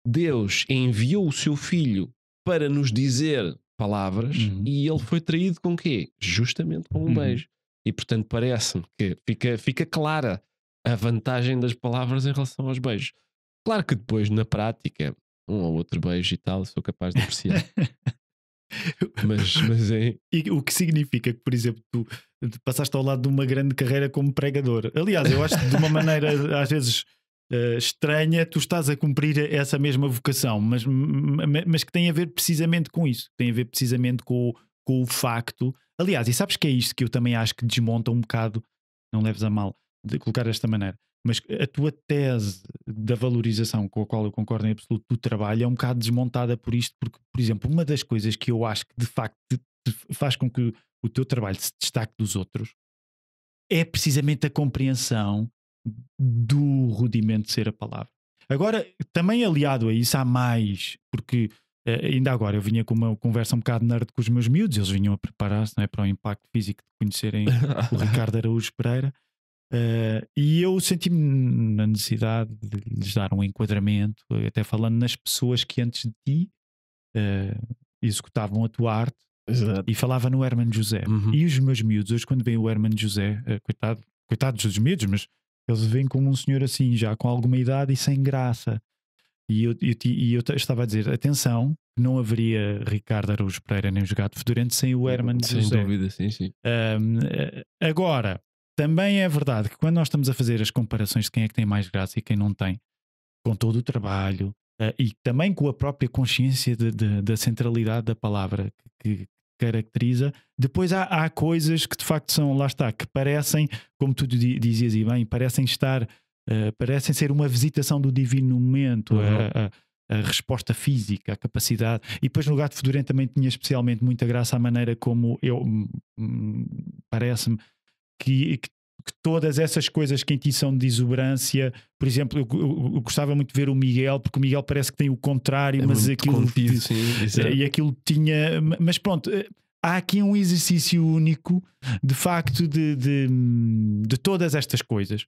Deus enviou o seu filho para nos dizer palavras uhum. e ele foi traído com quê? Justamente com um uhum. beijo. E portanto parece-me que fica, fica clara a vantagem das palavras em relação aos beijos. Claro que depois, na prática, um ou outro beijo e tal, sou capaz de apreciar. Mas, mas é... e, o que significa que, por exemplo, tu passaste ao lado de uma grande carreira como pregador. Aliás, eu acho que de uma maneira às vezes uh, estranha, tu estás a cumprir essa mesma vocação, mas, mas que tem a ver precisamente com isso, tem a ver precisamente com com o facto. Aliás, e sabes que é isto que eu também acho que desmonta um bocado, não leves a mal de colocar desta maneira, mas a tua tese da valorização, com a qual eu concordo em absoluto, do trabalho é um bocado desmontada por isto, porque, por exemplo, uma das coisas que eu acho que de facto te, te faz com que o teu trabalho se destaque dos outros é precisamente a compreensão do rudimento de ser a palavra. Agora, também aliado a isso, há mais, porque eh, ainda agora, eu vinha com uma conversa um bocado nerd com os meus miúdos, eles vinham a preparar-se é, para o impacto físico de conhecerem o Ricardo Araújo Pereira. Uh, e eu senti-me na necessidade de lhes dar um enquadramento, até falando nas pessoas que antes de ti uh, executavam a tua arte Exato. e falava no Herman José. Uhum. E os meus miúdos, hoje, quando vem o Herman José, uh, coitado, coitados dos miúdos, mas eles vêm como um senhor assim, já com alguma idade e sem graça. E eu, eu, e eu estava a dizer: atenção, não haveria Ricardo Araújo Pereira nem os Gato Fedorento sem o Herman sem José. Sem dúvida, sim, sim. agora também é verdade que quando nós estamos a fazer as comparações de quem é que tem mais graça e quem não tem, com todo o trabalho uh, e também com a própria consciência de, de, da centralidade da palavra que, que caracteriza, depois há, há, coisas que de facto são, lá está, que parecem, como tu dizias e bem, parecem estar, uh, parecem ser uma visitação do divino momento, uhum. a, a, a, resposta física, a capacidade. E depois no Gato Fedorento também tinha especialmente muita graça a maneira como eu, hum, hum, parece-me, que, que, que todas essas coisas que em ti são de exuberância, por exemplo, eu, eu, eu, gostava muito de ver o Miguel, porque o Miguel parece que tem o contrário, é mas aquilo. Contido, sim, e aquilo tinha. Mas pronto, eh, há aqui um exercício único, de facto, de, de, de todas estas coisas.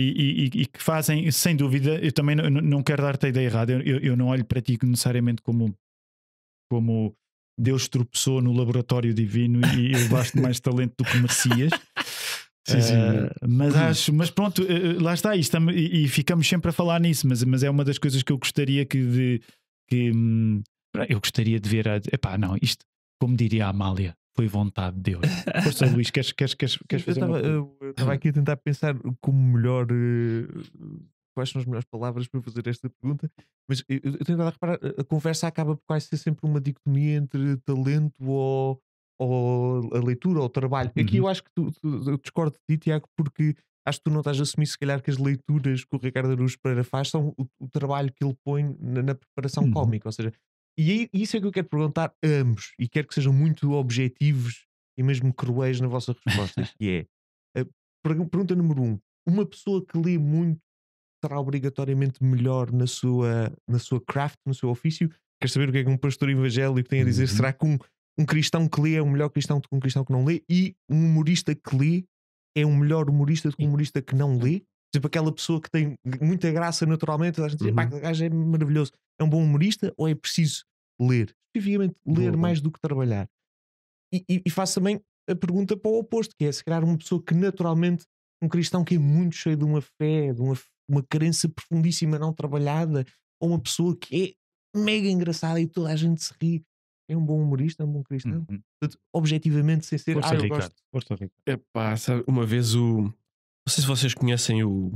E, e, e, que fazem, sem dúvida, eu também não, não quero dar-te a ideia errada, eu, eu não olho para ti necessariamente como, como Deus tropeçou no laboratório divino e eu basto mais talento do que Messias. Sim, sim. Uh, mas acho, mas pronto, uh, lá está, isto, e, e, ficamos sempre a falar nisso, mas, mas é uma das coisas que eu gostaria que, de, que hum, eu gostaria de ver. epá, não, isto, como diria a Amália, foi vontade de Deus. Força, Luís, queres, queres, queres, queres fazer Eu estava aqui a tentar pensar como melhor. Uh, quais são as melhores palavras para fazer esta pergunta, mas eu, eu tenho a reparar, a conversa acaba por quase ser sempre uma dicotomia entre talento ou ou a leitura ou o trabalho. Uhum. Aqui eu acho que tu, tu, eu discordo de ti, Tiago, porque acho que tu não estás a assumir, se calhar, que as leituras que o Ricardo Araújo Pereira faz são o, o, trabalho que ele põe na, na preparação uhum. cómica. Ou seja, e isso é que eu quero perguntar a ambos, e quero que sejam muito objetivos e mesmo cruéis na vossa resposta, que é eh, pergunta número um: uma pessoa que lê muito será obrigatoriamente melhor na sua, na sua craft, no seu ofício? Quer saber o que é que um pastor evangélico tem a dizer? Uhum. Será que um um cristão que lê é um melhor cristão do que um cristão que não lê, e um humorista que lê é um melhor humorista do que um humorista que não lê. Por tipo, exemplo, aquela pessoa que tem muita graça naturalmente, a gente diz, pá, uhum. aquele gajo é maravilhoso. É um bom humorista ou é preciso ler? Especificamente, ler mais do que trabalhar. E, e, e, faço também a pergunta para o oposto, que é se criar uma pessoa que naturalmente, um cristão que é muito cheio de uma fé, de uma, uma crença profundíssima não trabalhada, ou uma pessoa que é mega engraçada e toda a gente se ri, é um bom humorista, é um bom cristão. Uhum. Portanto, objetivamente, sem ser. Força, ah, Ricardo. Gosto. Força, Ricardo. sabe, uma vez o. Não sei se vocês conhecem o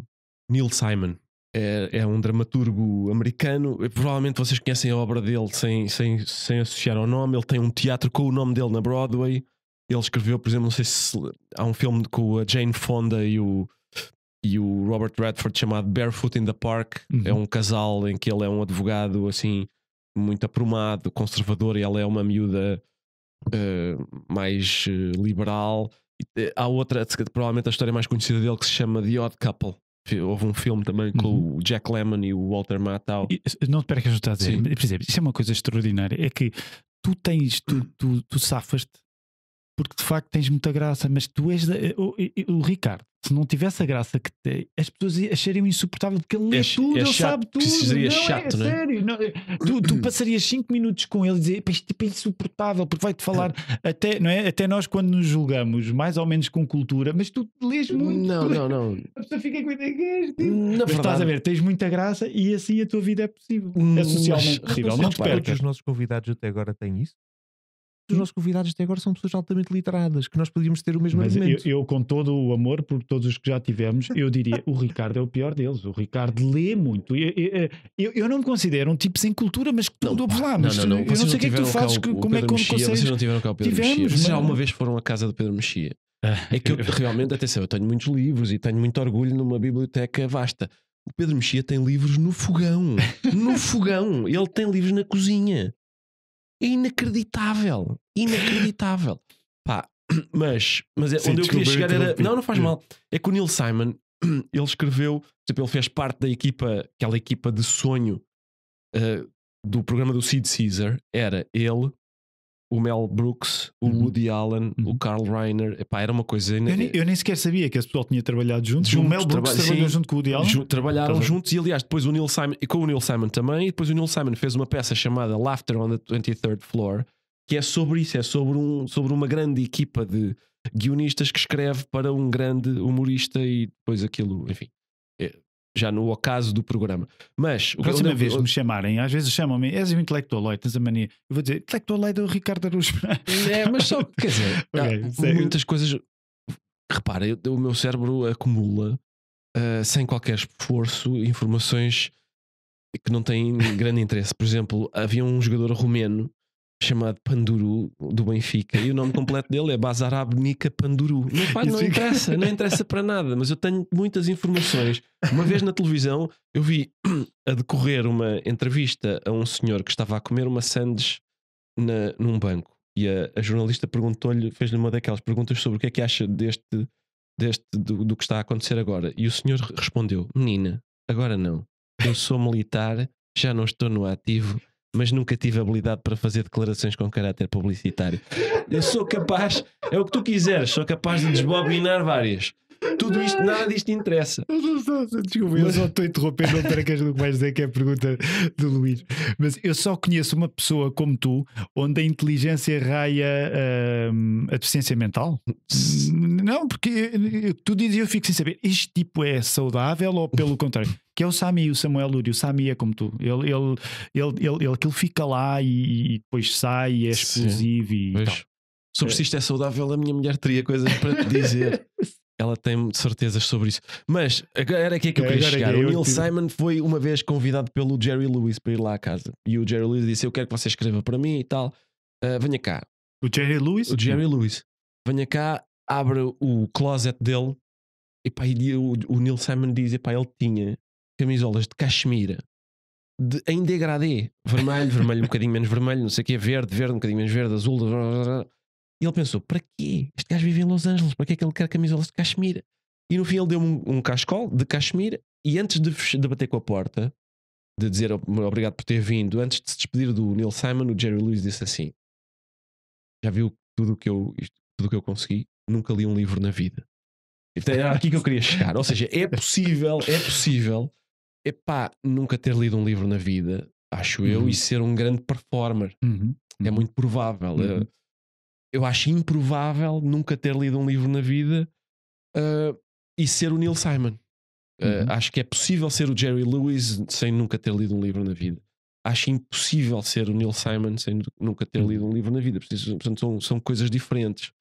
Neil Simon. É, é um dramaturgo americano. Provavelmente vocês conhecem a obra dele sem, sem, sem associar ao nome. Ele tem um teatro com o nome dele na Broadway. Ele escreveu, por exemplo, não sei se há um filme com a Jane Fonda e o, e o Robert Redford chamado Barefoot in the Park. É uhum. É um casal em que ele é um advogado assim muito aprumado, conservador, e ela é uma miúda uh, mais uh, liberal. Eh, há outra, provavelmente a história mais conhecida dele, que se chama The Odd Couple. Houve um filme também com uhum. o Jack Lemmon e o Walter Matthau. Não te perca o a dizer. Sim. Por exemplo, isso é uma coisa extraordinária. É que tu tens, tu, tu, tu safas-te porque de facto tens muita graça, mas tu és o, o, Ricardo se não tivesse a graça que tem, as pessoas achariam insuportável porque ele lê é, tudo, é ele chato, sabe tudo. Seria não, é chato, é, não é? sério. Não, é? tu, tu passarias 5 minutos com ele e dizer este é tipo é insuportável porque vai-te falar até, não é? até nós quando nos julgamos, mais ou menos com cultura, mas tu lês muito. Não, não, não. A pessoa fica com a ideia tipo? mas estás a ver, tens muita graça e assim a tua vida é possível. É hum, socialmente mas, possível. Mas, não que os nossos convidados até agora têm isso? os nossos convidados até agora são pessoas altamente literadas, que nós podíamos ter o mesmo Mas argumento. Eu, eu, com todo o amor por todos os que já tivemos, eu diria o Ricardo é o pior deles. O Ricardo lê muito. Eu, eu, eu não me considero um tipo sem cultura, mas não, todos lá. Mas não, não, não. eu não sei o que é que tu fazes, que, como é que eu consegues. Vocês não tiveram cá o Pedro tivemos, Mexia. Vocês já alguma vez foram à casa do Pedro Mexia? Ah, é que eu realmente, atenção, eu tenho muitos livros e tenho muito orgulho numa biblioteca vasta. O Pedro Mexia tem livros no fogão. No fogão. Ele tem livros na cozinha. É inacreditável. Inacreditável. Pá, mas, mas é, Sim, onde eu queria chegar era. Não, não faz hum. mal. É que o Neil Simon, ele escreveu, tipo, ele fez parte da equipa, aquela equipa de sonho uh, do programa do Sid Caesar. Era ele, o Mel Brooks, o uhum. Woody Allen, uhum. o Carl Reiner. Epá, era uma coisa. Eu nem, eu nem sequer sabia que esse pessoal tinha trabalhado juntos. juntos o Mel Brooks traba trabalhou sim, junto com o Woody Allen. Ju trabalharam juntos e, aliás, depois o Neil Simon, e com o Neil Simon também. E depois o Neil Simon fez uma peça chamada Laughter on the 23rd Floor, que é sobre isso, é sobre, um, sobre uma grande equipa de guionistas que escreve para um grande humorista e depois aquilo, enfim já no ocaso do programa. Mas. A próxima vez eu, me chamarem, às vezes chamam-me, és o intelectual Lloyd, tens a mania. Eu vou dizer, intelectual Lloyd é o Ricardo Araújo. É, mas só, quer dizer, okay, muitas coisas. Repara, eu, o meu cérebro acumula, uh, sem qualquer esforço, informações que não têm grande interesse. Por exemplo, havia um jogador romeno chamado Panduru do Benfica e o nome completo dele é Bazar Abnica Panduru. Meu pai não interessa, não interessa para nada, mas eu tenho muitas informações. Uma vez na televisão eu vi a decorrer uma entrevista a um senhor que estava a comer uma sandes na, num banco e a, a jornalista perguntou-lhe, fez-lhe uma daquelas perguntas sobre o que é que acha deste, deste do, do que está a acontecer agora. E o senhor respondeu: Menina, agora não. Eu sou militar, já não estou no ativo mas nunca tive habilidade para fazer declarações com caráter publicitário. Eu sou capaz, é o que tu quiseres, sou capaz de desbobinar várias. Tudo isto, nada disto interessa. Desculpa, eu só estou a interromper, não percas do que mais dizer, que é a pergunta do Luís. Mas eu só conheço uma pessoa como tu, onde a inteligência raia hum, a deficiência mental. Não, porque eh, eh, tu dizes eu fico sem saber. Este tipo é saudável ou pelo contrário? Que é o Sami, o Samuel Lúrio. O Sami é como tu. Ele, ele, ele, ele, ele, aquilo fica lá e, e depois sai e é explosivo Sim, e pois. tal. Sobre é. se isto é saudável, a minha mulher teria coisas para te dizer. Ela tem certezas sobre isso. Mas era aqui é é que eu é, queria chegar. o Neil Simon foi uma vez convidado pelo Jerry Lewis para ir lá à casa. E o Jerry Lewis disse: Eu quero que você escreva para mim e tal. Uh, venha cá. O Jerry Lewis? O Jerry Lewis. Venha cá abre o closet dele e, pá, e o, o Neil Simon diz: epá, ele tinha camisolas de cachemira de, em degradê, vermelho, vermelho, um bocadinho menos vermelho, não sei o que, verde, verde, um bocadinho menos verde, azul. Blá, blá, blá. E ele pensou: para quê? Este gajo vive em Los Angeles, para que é que ele quer camisolas de cachemira? E no fim ele deu-me um, um cachecol de cachemira e antes de, de bater com a porta, de dizer obrigado por ter vindo, antes de se despedir do Neil Simon, o Jerry Lewis disse assim: Já viu tudo que eu, tudo que eu consegui? nunca li um livro na vida. Então, era é aqui que eu queria chegar. Ou seja, é possível, é possível, epá, nunca ter lido um livro na vida, acho eu, uhum. e ser um grande performer. Uhum. É uhum. muito provável. Uhum. Eh, eu acho improvável nunca ter lido um livro na vida uh, e ser o Neil Simon. Uh, acho que é possível ser o Jerry Lewis sem nunca ter lido um livro na vida. Acho impossível ser o Neil Simon sem nunca ter lido um livro na vida. Portanto, são, são coisas diferentes.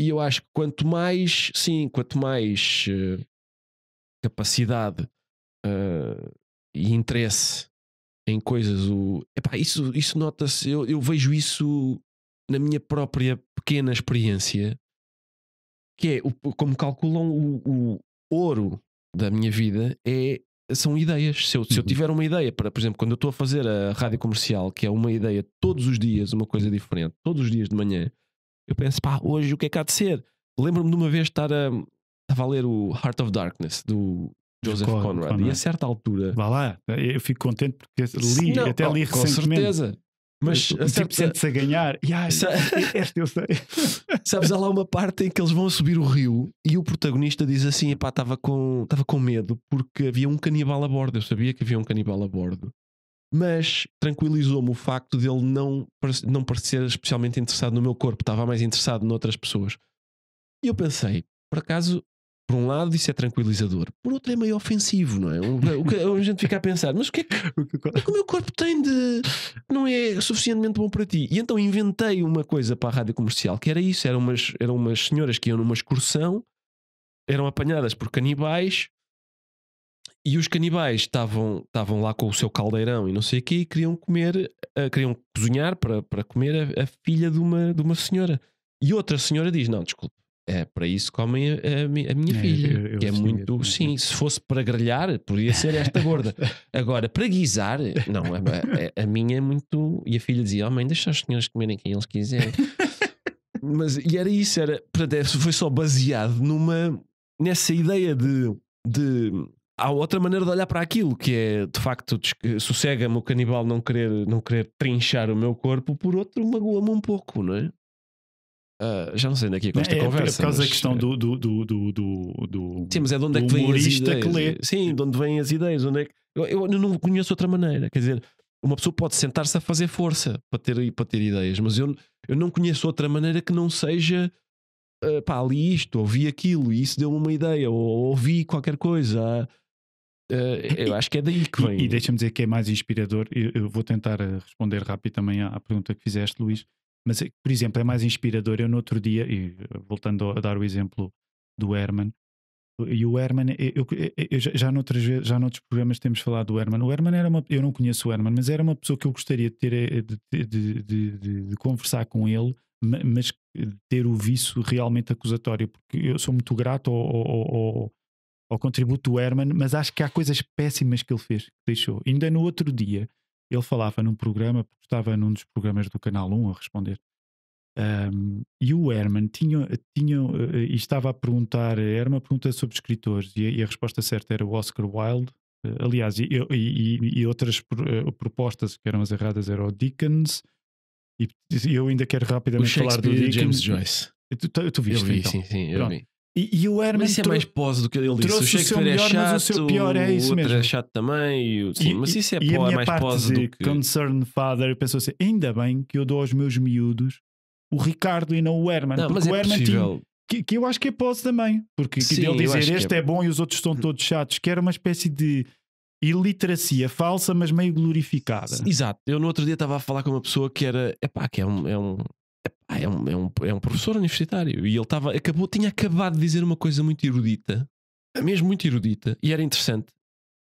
E eu acho que quanto mais, sim, quanto mais uh, capacidade uh, e interesse em coisas, o, epá, isso, isso nota-se, eu, eu vejo isso na minha própria pequena experiência, que é o, como calculam o, o, ouro da minha vida é são ideias. Se eu, se eu uhum. tiver uma ideia para, por exemplo, quando eu estou a fazer a rádio comercial, que é uma ideia todos os dias, uma coisa diferente, todos os dias de manhã, eu penso, pá, hoje o que é que há de ser? Lembro-me de uma vez estar a, estava a ler o Heart of Darkness do Joseph Conrad, Conrad. Conrad, e a certa altura. Vá lá, eu fico contente porque li, Não, até li com recentemente. Com certeza. Mas a certa... tipo sente-se a ganhar. É, esta eu sei. Sabes, há lá uma parte em que eles vão a subir o rio e o protagonista diz assim: pá, estava com, com medo porque havia um canibal a bordo. Eu sabia que havia um canibal a bordo mas tranquilizou-me o facto de ele não, não parecer especialmente interessado no meu corpo, estava mais interessado noutras pessoas. E eu pensei, por acaso, por um lado isso é tranquilizador, por outro é meio ofensivo, não é? O, que, a gente fica a pensar, mas o que é que, o, que o meu corpo tem de. não é suficientemente bom para ti? E então inventei uma coisa para a rádio comercial, que era isso: eram umas, eram umas senhoras que iam numa excursão, eram apanhadas por canibais e os canibais estavam, estavam lá com o seu caldeirão e não sei o quê e queriam comer, uh, queriam cozinhar para, para comer a, a, filha de uma, de uma senhora. E outra senhora diz: Não, desculpe, é para isso comem a, a, a minha é, filha. Eu, eu que é assim muito. Sim, se fosse para grelhar, podia ser esta gorda. Agora, para guisar, não, a, é, é, é, a, minha é muito. E a filha dizia: Oh, mãe, deixa os senhores comerem quem eles quiserem. Mas, e era isso, era, foi só baseado numa, nessa ideia de, de há outra maneira de olhar para aquilo, que é de facto sossega-me o canibal não querer, não querer trinchar o meu corpo, por outro, magoa-me um pouco, não é? Uh, já não sei daqui é que com esta é, conversa. É por causa mas... da questão eh, do, do, do, do, do, Sim, mas é de onde é que vem as ideias. Que lê. Sim, de onde vêm as ideias. Onde é que... eu, eu não conheço outra maneira. Quer dizer, uma pessoa pode sentar-se a fazer força para ter, para ter ideias, mas eu, eu não conheço outra maneira que não seja uh, pá, li isto, ouvi aquilo, e isso deu-me uma ideia, ou ouvi qualquer coisa. Eh, eu acho que é daí que vem. E, e deixa-me dizer que é mais inspirador. Eu, eu, vou tentar eh, responder rápido também à, à pergunta que fizeste, Luís. Mas, eh, por exemplo, é mais inspirador. Eu, no outro dia, e voltando a dar o exemplo do Herman, e o Herman, eu, eu, já, noutras, já noutros programas temos falado do Herman. O Herman era uma. Eu não conheço o Herman, mas era uma pessoa que eu gostaria de ter. de, de, de, de conversar com ele, mas ter o vício realmente acusatório, porque eu sou muito grato ao, ao, ao ao contributo do Herman, mas acho que há coisas péssimas que ele fez, que deixou. Ainda no outro dia, ele falava num programa, estava num dos programas do Canal 1 a responder. Um, e o Herman tinha, tinha, uh, estava a perguntar, era uma pergunta sobre escritores, e a, e a resposta certa era o Oscar Wilde. Uh, aliás, e, e, e outras uh, propostas que eram as erradas eram o Dickens, e eu ainda quero rapidamente falar do Dickens. James Joyce. Tu, tu, tu viste? Eu vi, então. sim, sim, eu Pronto. vi. E, e o Herman. Mas isso é mais pós do que ele disse. O Shakespeare é melhor, é chato, mas o seu pior é isso é mesmo. é chato também. Sim, e, mas isso é, e a é minha mais parte pós do que. Concern Father pensou assim: ainda bem que eu dou aos meus miúdos o Ricardo e não o Herman. Não, mas é o Herman possível. Que, que, eu acho que é pós também. Porque Sim, ele dizer este é... é bom e os outros estão todos chatos, que era uma espécie de iliteracia falsa, mas meio glorificada. Exato. Eu no outro dia estava a falar com uma pessoa que era, epá, que é um, é um, ah, é, um, é, um, é um professor universitário. E ele estava, acabou, tinha acabado de dizer uma coisa muito erudita, mesmo muito erudita, e era interessante,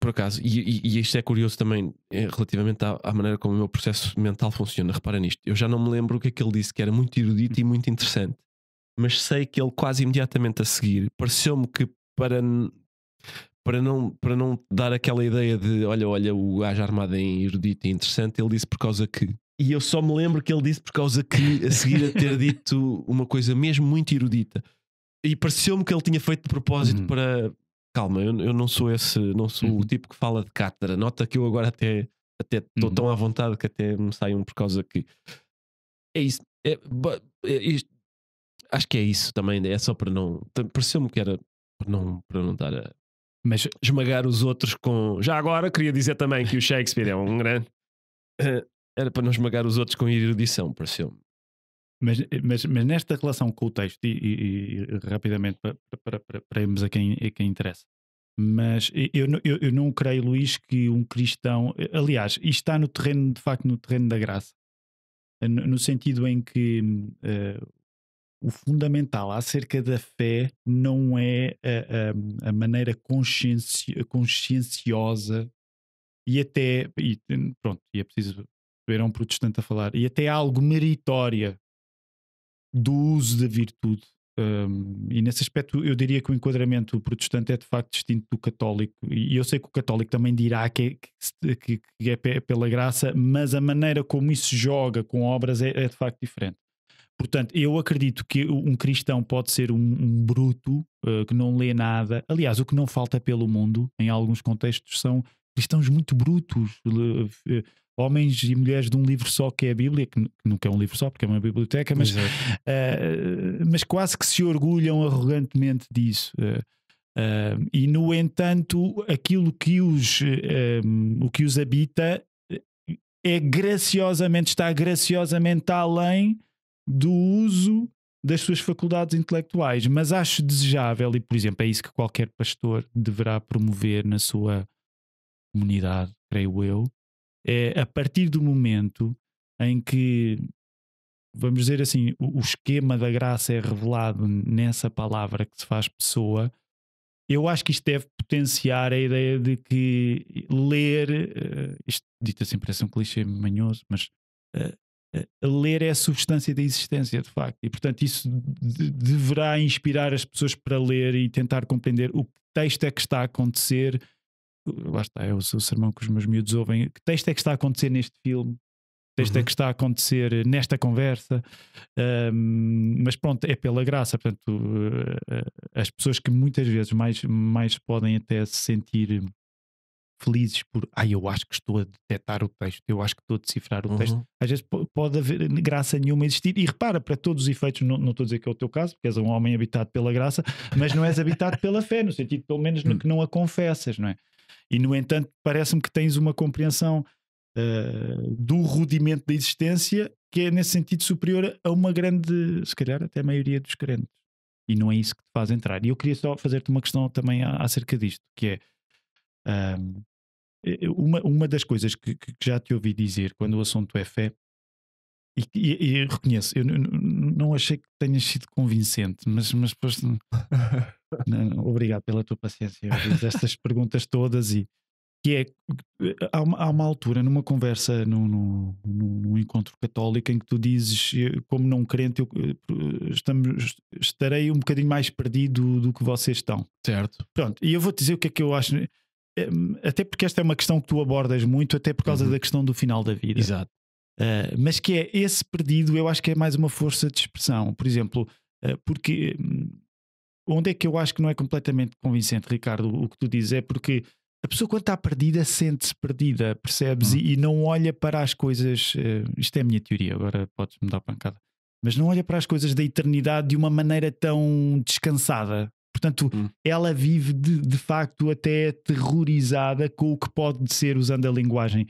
por acaso. E, e, e isto é curioso também é, relativamente à, à, maneira como o meu processo mental funciona. Repara nisto, eu já não me lembro o que é que ele disse, que era muito erudito e muito interessante, mas sei que ele quase imediatamente a seguir pareceu-me que para. Para não, para não dar aquela ideia de olha, olha, o gajo armado em é erudito e interessante, ele disse por causa que e eu só me lembro que ele disse por causa que a seguir a ter dito uma coisa mesmo muito erudita. E pareceu-me que ele tinha feito de propósito uhum. para. Calma, eu, eu não sou esse, não sou uhum. o tipo que fala de cátedra. Nota que eu agora até até estou uhum. tão à vontade que até me saiam por causa que. É isso. É, é, é, acho que é isso também. É só para não. Pareceu-me que era para não, para não dar a. Mas esmagar os outros com. Já agora queria dizer também que o Shakespeare é um grande. Eh, era para não esmagar os outros com erudição, pareceu-me. Mas, mas, mas nesta relação com o texto, e, e, e rapidamente para, para, para, para, irmos a quem, a quem interessa, mas eu, eu, eu não creio, Luís, que um cristão. Aliás, isto está no terreno, de facto, no terreno da graça. No, no sentido em que uh, o fundamental acerca da fé não é a, a, a maneira conscienci, conscienciosa e até. E, pronto, e é preciso era um protestante a falar. E até há algo meritória do uso da virtude. Um, e nesse aspecto eu diria que o enquadramento protestante é de facto distinto do católico. E eu sei que o católico também dirá que é, que, que é pela graça, mas a maneira como isso joga com obras é, é de facto diferente. Portanto, eu acredito que um cristão pode ser um, um bruto uh, que não lê nada. Aliás, o que não falta pelo mundo, em alguns contextos, são cristãos muito brutos, eh, homens e mulheres de um livro só que é a Bíblia, que nunca é um livro só porque é uma biblioteca, mas, uh, mas quase que se orgulham arrogantemente disso. Uh, uh, e no entanto, aquilo que os, o que os habita é graciosamente, está graciosamente além do uso das suas faculdades intelectuais, mas acho desejável, e por exemplo, é isso que qualquer pastor deverá promover na sua comunidade, creio eu, é a partir do momento em que, vamos dizer assim, o, o esquema da graça é revelado nessa palavra que se faz pessoa, eu acho que isto deve potenciar a ideia de que ler, uh, isto dito assim parece um clichê manhoso, mas uh, uh, ler é a substância da existência, de facto. E, portanto, isso de, deverá inspirar as pessoas para ler e tentar compreender o que texto é que está a acontecer lá está, é o, sermão que os meus miúdos ouvem. Que texto é que está a acontecer neste filme? Que texto é uhum. é que está a acontecer nesta conversa? Um, mas pronto, é pela graça. Portanto, eh, as pessoas que muitas vezes mais, mais podem até se sentir felizes por ah, eu acho que estou a detectar o texto, eu acho que estou a decifrar o uhum. texto. Às vezes pode haver graça nenhuma existir. E repara, para todos os efeitos, não, não estou a dizer que é o teu caso, porque és um homem habitado pela graça, mas não és habitado pela fé, no sentido, pelo menos, no hum. que não a confessas, não é? E, no entanto, parece-me que tens uma compreensão uh, do rudimento da existência que é, nesse sentido, superior a uma grande, se calhar, até a maioria dos crentes. E não é isso que te faz entrar. E eu queria só fazer-te uma questão também acerca disto, que é. Um, ehm, uma, uma das coisas que, que, já te ouvi dizer quando o assunto é fé, e, e, e reconheço, eu, não achei que tenhas sido convincente, mas, mas depois. não, obrigado pela tua paciência. Estas perguntas todas e que é há uma, há uma altura numa conversa num, num, num, encontro católico em que tu dizes como não crente eu eh, estamos, estarei um bocadinho mais perdido do que vocês estão certo pronto e eu vou te dizer o que é que eu acho eh, até porque esta é uma questão que tu abordas muito até por causa uhum. da questão do final da vida exato Uh, mas que é esse perdido, eu acho que é mais uma força de expressão. Por exemplo, uh, porque hum, onde é que eu acho que não é completamente convincente, Ricardo, o que tu dizes é porque a pessoa quando está perdida sente-se perdida, percebes? Uhum. E, e, não olha para as coisas. Uh, isto é a minha teoria, agora podes-me dar pancada. Mas não olha para as coisas da eternidade de uma maneira tão descansada. Portanto, uhum. ela vive de, de facto até terrorizada com o que pode ser, usando a linguagem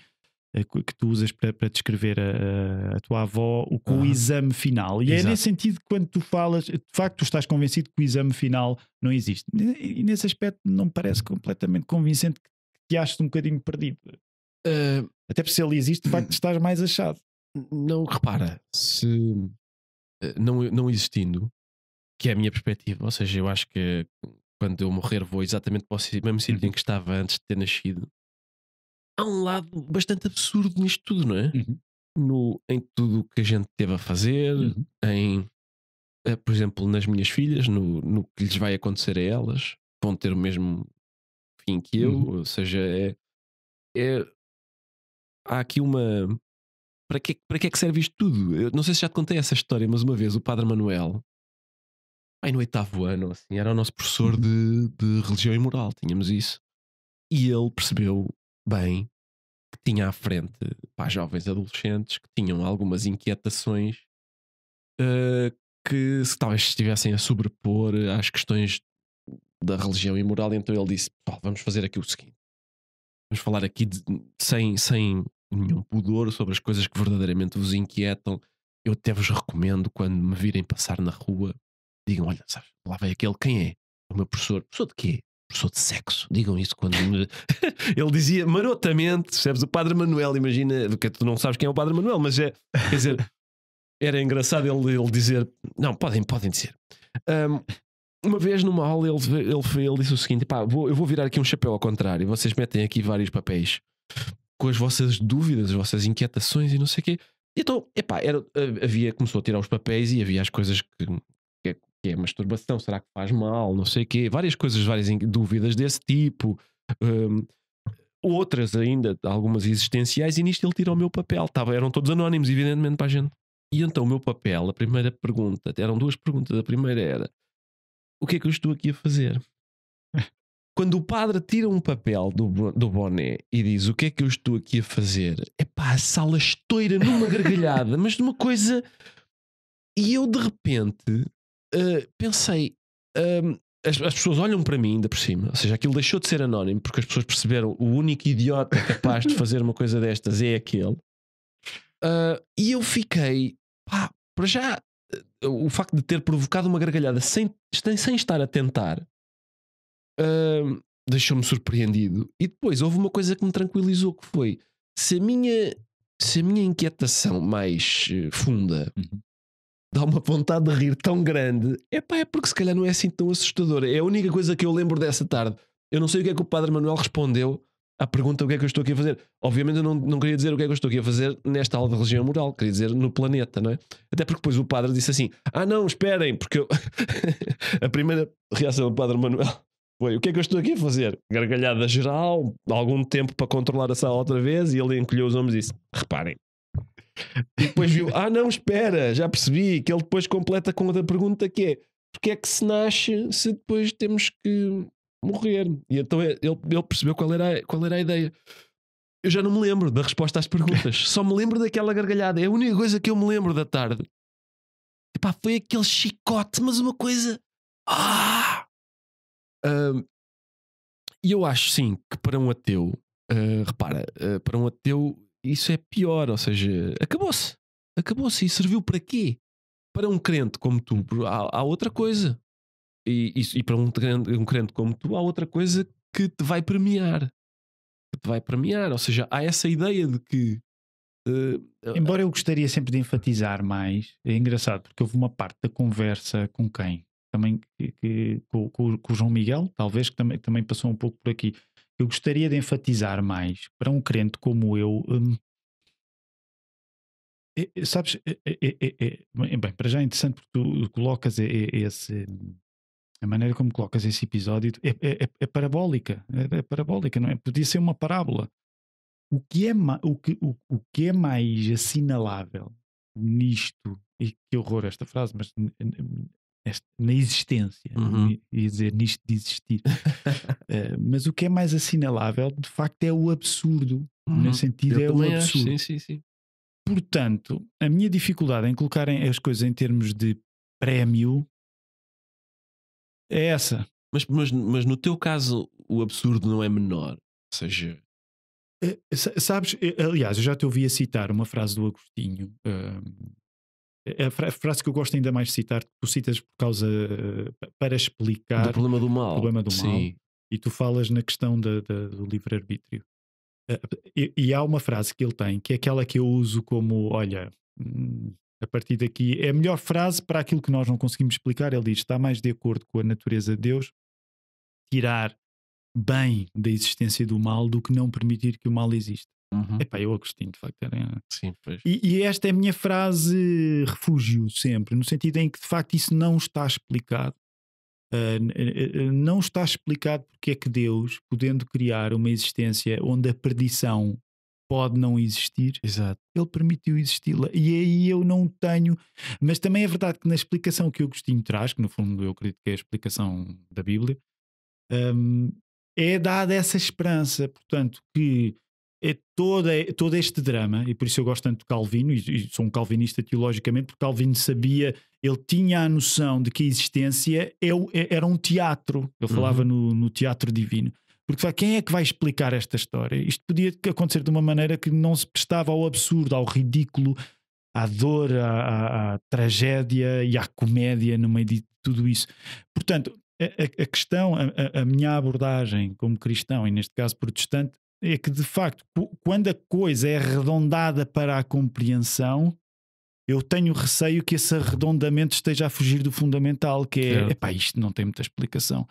eh, que tu usas para, para descrever a, a, tua avó, o, o uhum. exame final. E Exato. é nesse sentido que quando tu falas, de facto, tu estás convencido que o exame final não existe. E, nesse aspecto não me parece completamente convincente que te achas um bocadinho perdido. Uh, Até porque se ele existe, de facto, estás mais achado. Não, repara, se eh, não, não existindo, que é a minha perspectiva, ou seja, eu acho que quando eu morrer vou exatamente para o mesmo sítio uhum. em que estava antes de ter nascido há um lado bastante absurdo nisto tudo, não é? Uhum. No, em tudo o que a gente teve a fazer, uhum. em, eh, por exemplo, nas minhas filhas, no, no que lhes vai acontecer a elas, vão ter o mesmo fim que eu, uhum. ou seja, é, é, há aqui uma. Para que, para que é que serve isto tudo? Eu não sei se já te contei essa história, mas uma vez o Padre Manuel, aí no oitavo ano, assim, era o nosso professor uhum. de, de religião e moral, tínhamos isso. E ele percebeu bem que tinha à frente para jovens adolescentes que tinham algumas inquietações uh, que se talvez estivessem a sobrepor às questões da religião e moral. Então ele disse: vamos fazer aqui o seguinte. Vamos falar aqui de, sem, sem nenhum pudor sobre as coisas que verdadeiramente vos inquietam. Eu até vos recomendo, quando me virem passar na rua, digam: Olha, sabe, lá vem aquele, quem é? O meu professor. Professor de quê? professor de sexo. Digam isso quando me... ele dizia marotamente, percebes? O Padre Manuel, imagina, porque tu não sabes quem é o Padre Manuel, mas é, quer dizer, era engraçado ele, ele dizer, não, podem, podem dizer. Um, uma vez numa aula ele, ele, ele disse o seguinte: pá, vou, eu vou virar aqui um chapéu ao contrário, vocês metem aqui vários papéis com as vossas dúvidas, as vossas inquietações e não sei o quê. Então, epá, era, ah, havia, começou a tirar os papéis e havia as coisas que, que é masturbação, será que faz mal, não sei o quê, várias coisas, várias dúvidas desse tipo, um, outras ainda, algumas existenciais, e nisto ele tira o meu papel. Tava, tá eram todos anónimos, evidentemente, para a gente. E então o meu papel, a primeira pergunta, eram duas perguntas, a primeira era: o que é que eu estou aqui a fazer? Quando o padre tira um papel do, do boné e diz o que é que eu estou aqui a fazer, é pá, a sala estoura numa gargalhada, mas numa coisa. E eu de repente eh, pensei. Um, ehm, as, as, pessoas olham para mim ainda por cima, ou seja, aquilo deixou de ser anónimo porque as pessoas perceberam o único idiota capaz de fazer uma coisa destas é aquele. Uh, e eu fiquei, pá, para já, uh, o facto de ter provocado uma gargalhada sem, sem, estar a tentar uh, deixou-me surpreendido. E depois houve uma coisa que me tranquilizou: que foi se a minha, se a minha inquietação mais eh, funda uhum dá uma vontade de rir tão grande. É pá, é porque se calhar não é assim tão assustador. É a única coisa que eu lembro dessa tarde. Eu não sei o que é que o Padre Manuel respondeu à pergunta o que é que eu estou aqui a fazer. Obviamente eu não, não queria dizer o que é que eu estou aqui a fazer nesta aula de religião moral, queria dizer no planeta, não é? Até porque depois o padre disse assim: ah, não, esperem, porque eu... a primeira reação do Padre Manuel foi: o que é que eu estou aqui a fazer? Gargalhada geral, algum tempo para controlar a sala outra vez, e ele encolheu os ombros e disse: reparem, e depois viu, ah não, espera, já percebi, que ele depois completa com outra pergunta que é, porque é que se nasce se depois temos que morrer? E então é, ele, ele percebeu qual era, a, qual era a ideia. Eu já não me lembro da resposta às perguntas, só me lembro daquela gargalhada, é a única coisa que eu me lembro da tarde. Epá, foi aquele chicote, mas uma coisa... Ah! Um, e eu acho sim que para um ateu, uh, repara, uh, para um ateu isso é pior, ou seja, acabou-se. Acabou-se. E serviu para quê? Para um crente como tu, há, há outra coisa. E, e, e para um crente, um crente como tu, há outra coisa que te vai premiar. Que te vai premiar. Ou seja, há essa ideia de que Uh, Embora eu gostaria sempre de enfatizar mais, é engraçado porque houve uma parte da conversa com quem? Também que, que, com, com, o João Miguel, talvez, que também, também passou um pouco por aqui eu gostaria de enfatizar mais para um crente como eu. é, sabes, é, é, bem, para já é interessante porque tu colocas esse. A maneira como colocas esse episódio é, é, é, é parabólica. É, parabólica, não é? Podia ser uma parábola. O que é, o que, o, o que é mais assinalável nisto, e que horror esta frase, mas na existência, é? uhum. e dizer nisto de existir. uh, mas o que é mais assinalável, de facto, é o absurdo. Uhum. No sentido, Eu é o absurdo. Sim, sim, sim. Portanto, a minha dificuldade em colocarem as coisas em termos de prémio é essa. Mas, mas, mas no teu caso, o absurdo não é menor. Ou seja. Eh, sabes, eh, aliás, eu já te ouvi a citar uma frase do Agostinho. Hum, é, é a frase que eu gosto ainda mais de citar, tu citas por causa eh, para explicar do problema do mal, problema do mal Sim. e tu falas na questão da, da, do livre-arbítrio. Eh, e, e, há uma frase que ele tem que é aquela que eu uso como: olha, hum, a partir daqui é a melhor frase para aquilo que nós não conseguimos explicar. Ele diz: está mais de acordo com a natureza de Deus tirar bem da existência do mal do que não permitir que o mal exista. Uhum. Epá, eu Agostinho, de facto, era. Sim, pois. E, e, esta é a minha frase refúgio sempre, no sentido em que de facto isso não está explicado. Uh, não está explicado porque é que Deus, podendo criar uma existência onde a perdição pode não existir, Exato. ele permitiu existi-la. E aí eu não tenho. Mas também é verdade que na explicação que o Agostinho traz, que no fundo eu acredito que é a explicação da Bíblia, um, ehm, é dada essa esperança, portanto, que é todo, é todo este drama, e por isso eu gosto tanto de Calvino, e, e, sou um calvinista teologicamente, porque Calvino sabia, ele tinha a noção de que a existência é, é, era um teatro. Ele falava uhum. no, no, teatro divino. Porque quem é que vai explicar esta história? Isto podia acontecer de uma maneira que não se prestava ao absurdo, ao ridículo, à dor, à, à, à tragédia e à comédia no meio de tudo isso. Portanto, a, a, a questão, a, a, minha abordagem como cristão, e neste caso protestante, é que de facto, quando a coisa é arredondada para a compreensão, eu tenho receio que esse arredondamento esteja a fugir do fundamental, que é, é. Epá, isto não tem muita explicação.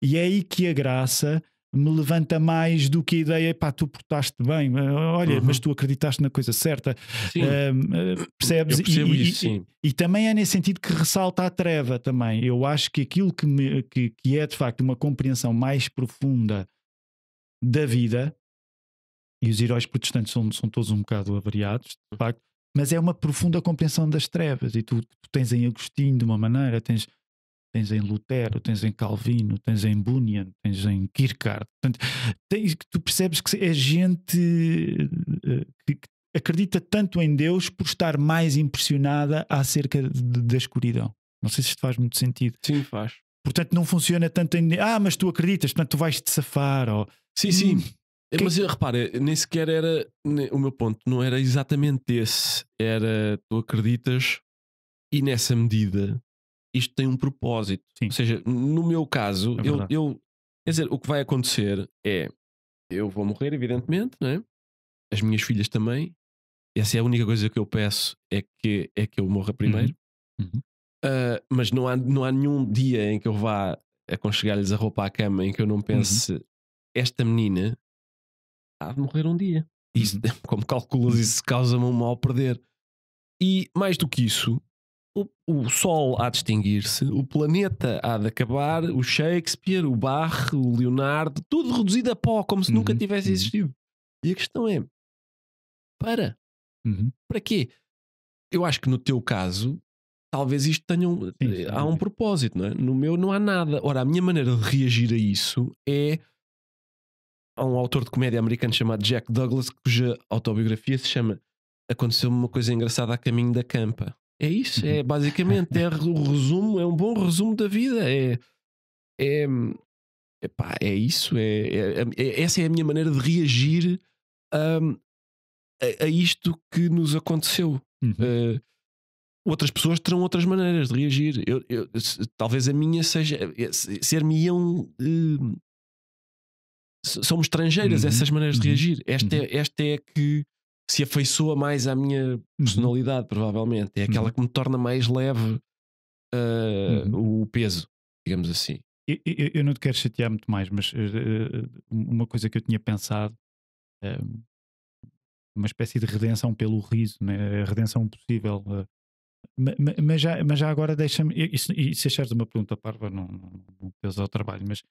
E é aí que a graça me levanta mais do que a ideia, pá, tu portaste bem, eh, olha, uhum. mas tu acreditaste na coisa certa, uh, percebes? E, isso, e, e, também é nesse sentido que ressalta a treva também. Eu acho que aquilo que, me, que, que é de facto uma compreensão mais profunda da vida e os heróis protestantes são, são todos um bocado avariados, de uhum. facto, mas é uma profunda compreensão das trevas. E tu, tu tens em Agostinho de uma maneira, tens, tens em Lutero, tens em Calvino, tens em Bunyan, tens em Kierkegaard. Portanto, tens, tu percebes que é gente eh, que acredita tanto em Deus por estar mais impressionada acerca de, da escuridão. Não sei se isto faz muito sentido. Sim, faz. Portanto, não funciona tanto em. Ah, mas tu acreditas, portanto, tu vais te safar. Ou... Sim, sim. Hum. É, mas repara, nem sequer era. o meu ponto não era exatamente esse. Era tu acreditas e nessa medida isto tem um propósito. Sim. Ou seja, no meu caso, é eu, eu. Quer dizer, o que vai acontecer é. Eu vou morrer, evidentemente, não é? As minhas filhas também. Essa é a única coisa que eu peço é que, é que eu morra uhum. primeiro. Uhum. Uh, mas não há, não há nenhum dia em que eu vá aconchegar-lhes a roupa à cama em que eu não uhum. pense uhum. esta menina há de morrer um dia. Isso, como calculas, isso causa-me um mal perder. E mais do que isso, o, o Sol há de extinguir-se, o planeta há de acabar, o Shakespeare, o Barre, o Leonardo, tudo reduzido a pó, como se uhum. nunca tivesse uhum. existido. E a questão é: para? Uhum. Para quê? Eu acho que no teu caso, talvez isto tenha um. Sim, sim, há um propósito, não é? No meu não há nada. Ora, a minha maneira de reagir a isso é há um autor de comédia americano chamado Jack Douglas, cuja autobiografia se chama Aconteceu-me uma coisa engraçada a caminho da campa. É isso, é uhum. basicamente é o resumo, é um bom resumo da vida. É, é, epá, é isso, é, é, é, é essa é a minha maneira de reagir um, a, a, isto que nos aconteceu. Uhum. Uh, outras pessoas terão outras maneiras de reagir. Eu, eu, talvez a minha seja eh, ser-me-iam é uh, hum, Somos estrangeiras uhum. essas maneiras de uhum. reagir. Esta, é, uhum. é, esta é que se afeiçoa mais à minha uhum. personalidade, provavelmente. É aquela uhum. que me torna mais leve uh, o peso, digamos assim. Eu, eu, eu, não te quero chatear muito mais, mas uh, uma coisa que eu tinha pensado, uh, uma espécie de redenção pelo riso, né? a redenção possível. Eh, mas, já, mas já agora deixa-me. E, se achares uma pergunta parva, não, não, não, não ao trabalho, mas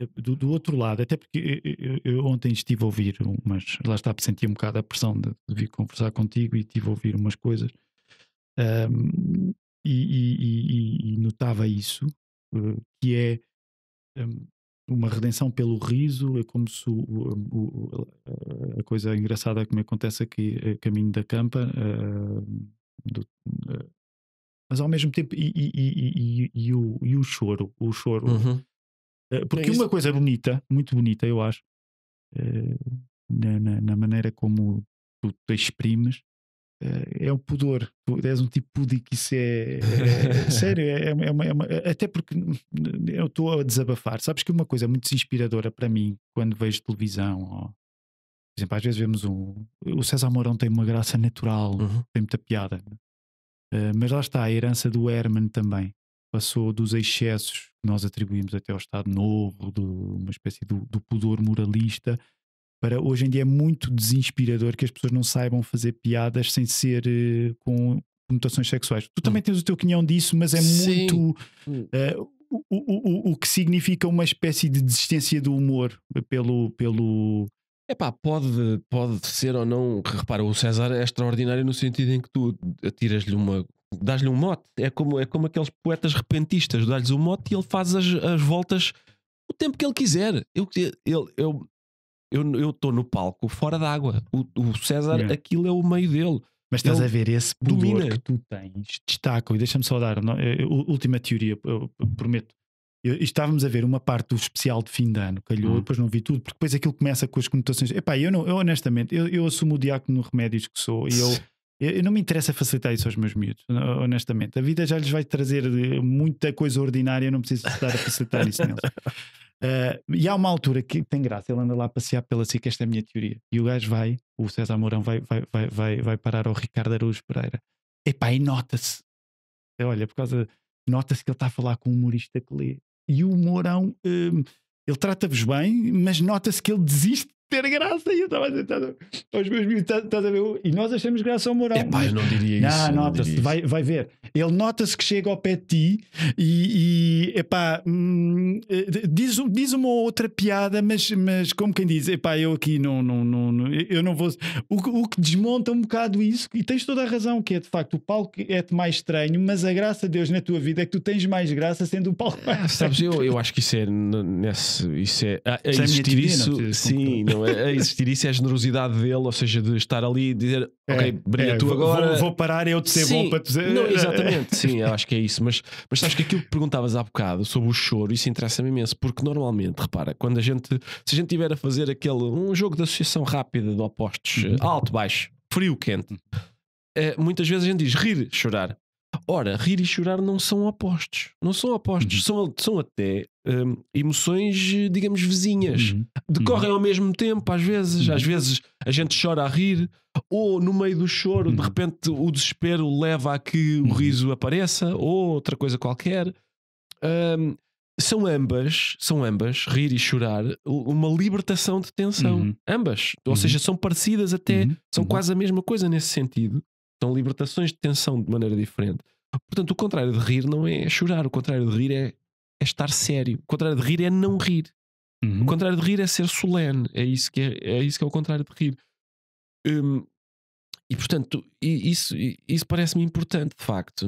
eh, do, do, outro lado, até porque eu, eh, eh, eu, eu ontem estive a ouvir umas, lá está, senti um bocado a pressão de, de vir conversar contigo e estive a ouvir umas coisas um, e, e, e, e, notava isso, que é um, uma redenção pelo riso, é como se o, o, a coisa engraçada que me acontece aqui a caminho da campa, uh, do, uh, mas ao mesmo tempo, e, e, e, e, o, e o choro, o choro. Uhum. Eh, é porque é uma coisa bonita, muito bonita, eu acho, eh, na, na, na maneira como tu te exprimes, eh, é o pudor. Tu és um tipo pudico, isso é. é, é sério, é, é, uma, é, uma, é, Até porque eu estou a desabafar. Sabes que uma coisa muito inspiradora para mim, quando vejo televisão, ou, por exemplo, às vezes vemos um. O César Mourão tem uma graça natural, uhum. tem muita piada. Uh, mas lá está a herança do Herman também passou dos excessos que nós atribuímos até ao Estado Novo, de uma espécie do, do, pudor moralista, para hoje em dia é muito desinspirador que as pessoas não saibam fazer piadas sem ser uh, com conotações sexuais. Tu também hum. tens o teu quinhão disso, mas é Sim. muito. Uh, o, o, o, o que significa uma espécie de desistência do humor pelo, pelo, Epá, pode, pode ser ou não. Repara, o César é extraordinário no sentido em que tu atiras-lhe uma dás-lhe um mote. É como, é como aqueles poetas repentistas, dás-lhes um mote e ele faz as, as voltas o tempo que ele quiser. Eu estou eu, eu, eu, eu no palco fora d'água. O, o César, yeah. aquilo é o meio dele. Mas estás ele a ver esse domina que tu tens, destaco, e deixa-me só dar não, eu, última teoria, eu, prometo. Eu, estávamos a ver uma parte do especial de fim de ano, calhou, uhum. depois não vi tudo, porque depois aquilo começa com as conotações. Epá, eu, não, eu honestamente, eu, eu assumo o diácono remédios que sou e eu Eu, eu não me interessa facilitar isso aos meus miúdos, honestamente. A vida já lhes vai trazer eh, muita coisa ordinária, eu não preciso estar a facilitar isso neles. Uh, e há uma altura que tem graça, ele anda lá a passear pela SIC, esta é a minha teoria. E o gajo vai, o César Mourão vai, vai, vai, vai, vai parar ao Ricardo Araújo Pereira. Epá, e nota-se. Eh, olha, por causa. Nota-se que ele está a falar com um humorista que lê. E o Mourão, um, ele trata-vos bem, mas nota-se que ele desiste ter graça. E eu estava assim, tentar tá, tá, aos meus miúdos, estás tá a ver? E nós achamos graça ao Mourão. É, pá, né? não diria isso. Não, nota-se, vai, vai ver. Ele nota-se que chega ao pé de ti e, e epá, hum, eh, diz, diz uma outra piada, mas, mas como quem diz, epá, eu aqui não, não, não, não eu não vou. O, o, que desmonta um bocado isso, e tens toda a razão, que é de facto o palco é-te mais estranho, mas a graça de Deus na tua vida é que tu tens mais graça sendo o palco. É, sabes, eu, eu acho que isso é. Nesse, isso é, ah, isso é existir isso. Sim, não é a existir isso é a generosidade dele, ou seja, de estar ali e dizer, é, ok, brilha é, tu agora. Vou, vou, parar, eu te ser sim, bom para te dizer. Não, exatamente, sim, acho que é isso. Mas, mas sabes que aquilo que perguntavas há bocado sobre o choro, isso interessa-me imenso, porque normalmente, repara, quando a gente, se a gente tiver a fazer aquele, um jogo de associação rápida de opostos, uhum. alto, baixo, frio, quente. É, muitas vezes a gente diz rir, chorar. Ora, rir e chorar não são opostos. Não são opostos. Uhum. São, são até um, emoções, digamos, vizinhas. Uhum. Decorrem uhum. ao mesmo tempo, às vezes. Às uhum. vezes a gente chora a rir, ou no meio do choro, de uhum. repente, o desespero leva a que o uhum. riso apareça, ou outra coisa qualquer. Um, são ambas, são ambas, rir e chorar, uma libertação de tensão. Ambas. Ou seja, são parecidas até, são quase a mesma coisa nesse sentido. São libertações de tensão de maneira diferente. Portanto, o contrário de rir não é chorar, o contrário de rir é, é estar sério, o contrário de rir é não rir. Uhum. O contrário de rir é ser solene, é isso que é, é, isso que é o contrário de rir. Hum, e portanto, isso, isso parece-me importante, de facto.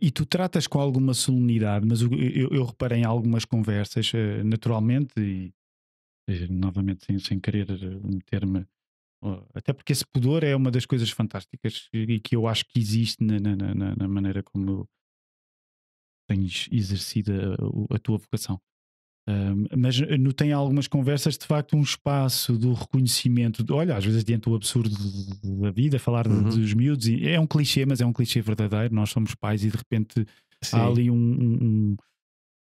E tu tratas com alguma solenidade, mas eu, eu reparei em algumas conversas, eh, naturalmente, e, e novamente sem, sem querer eh, meter-me eh, até porque esse pudor é uma das coisas fantásticas e que eu acho que existe na, na, na, na maneira como tens exercido a, a tua vocação. Um, mas eh, tem algumas conversas de facto um espaço do reconhecimento, de, olha, às vezes diante do absurdo da vida, falar uhum. dos miúdos, é um clichê, mas é um clichê verdadeiro. Nós somos pais e de repente Sim. há ali um, um,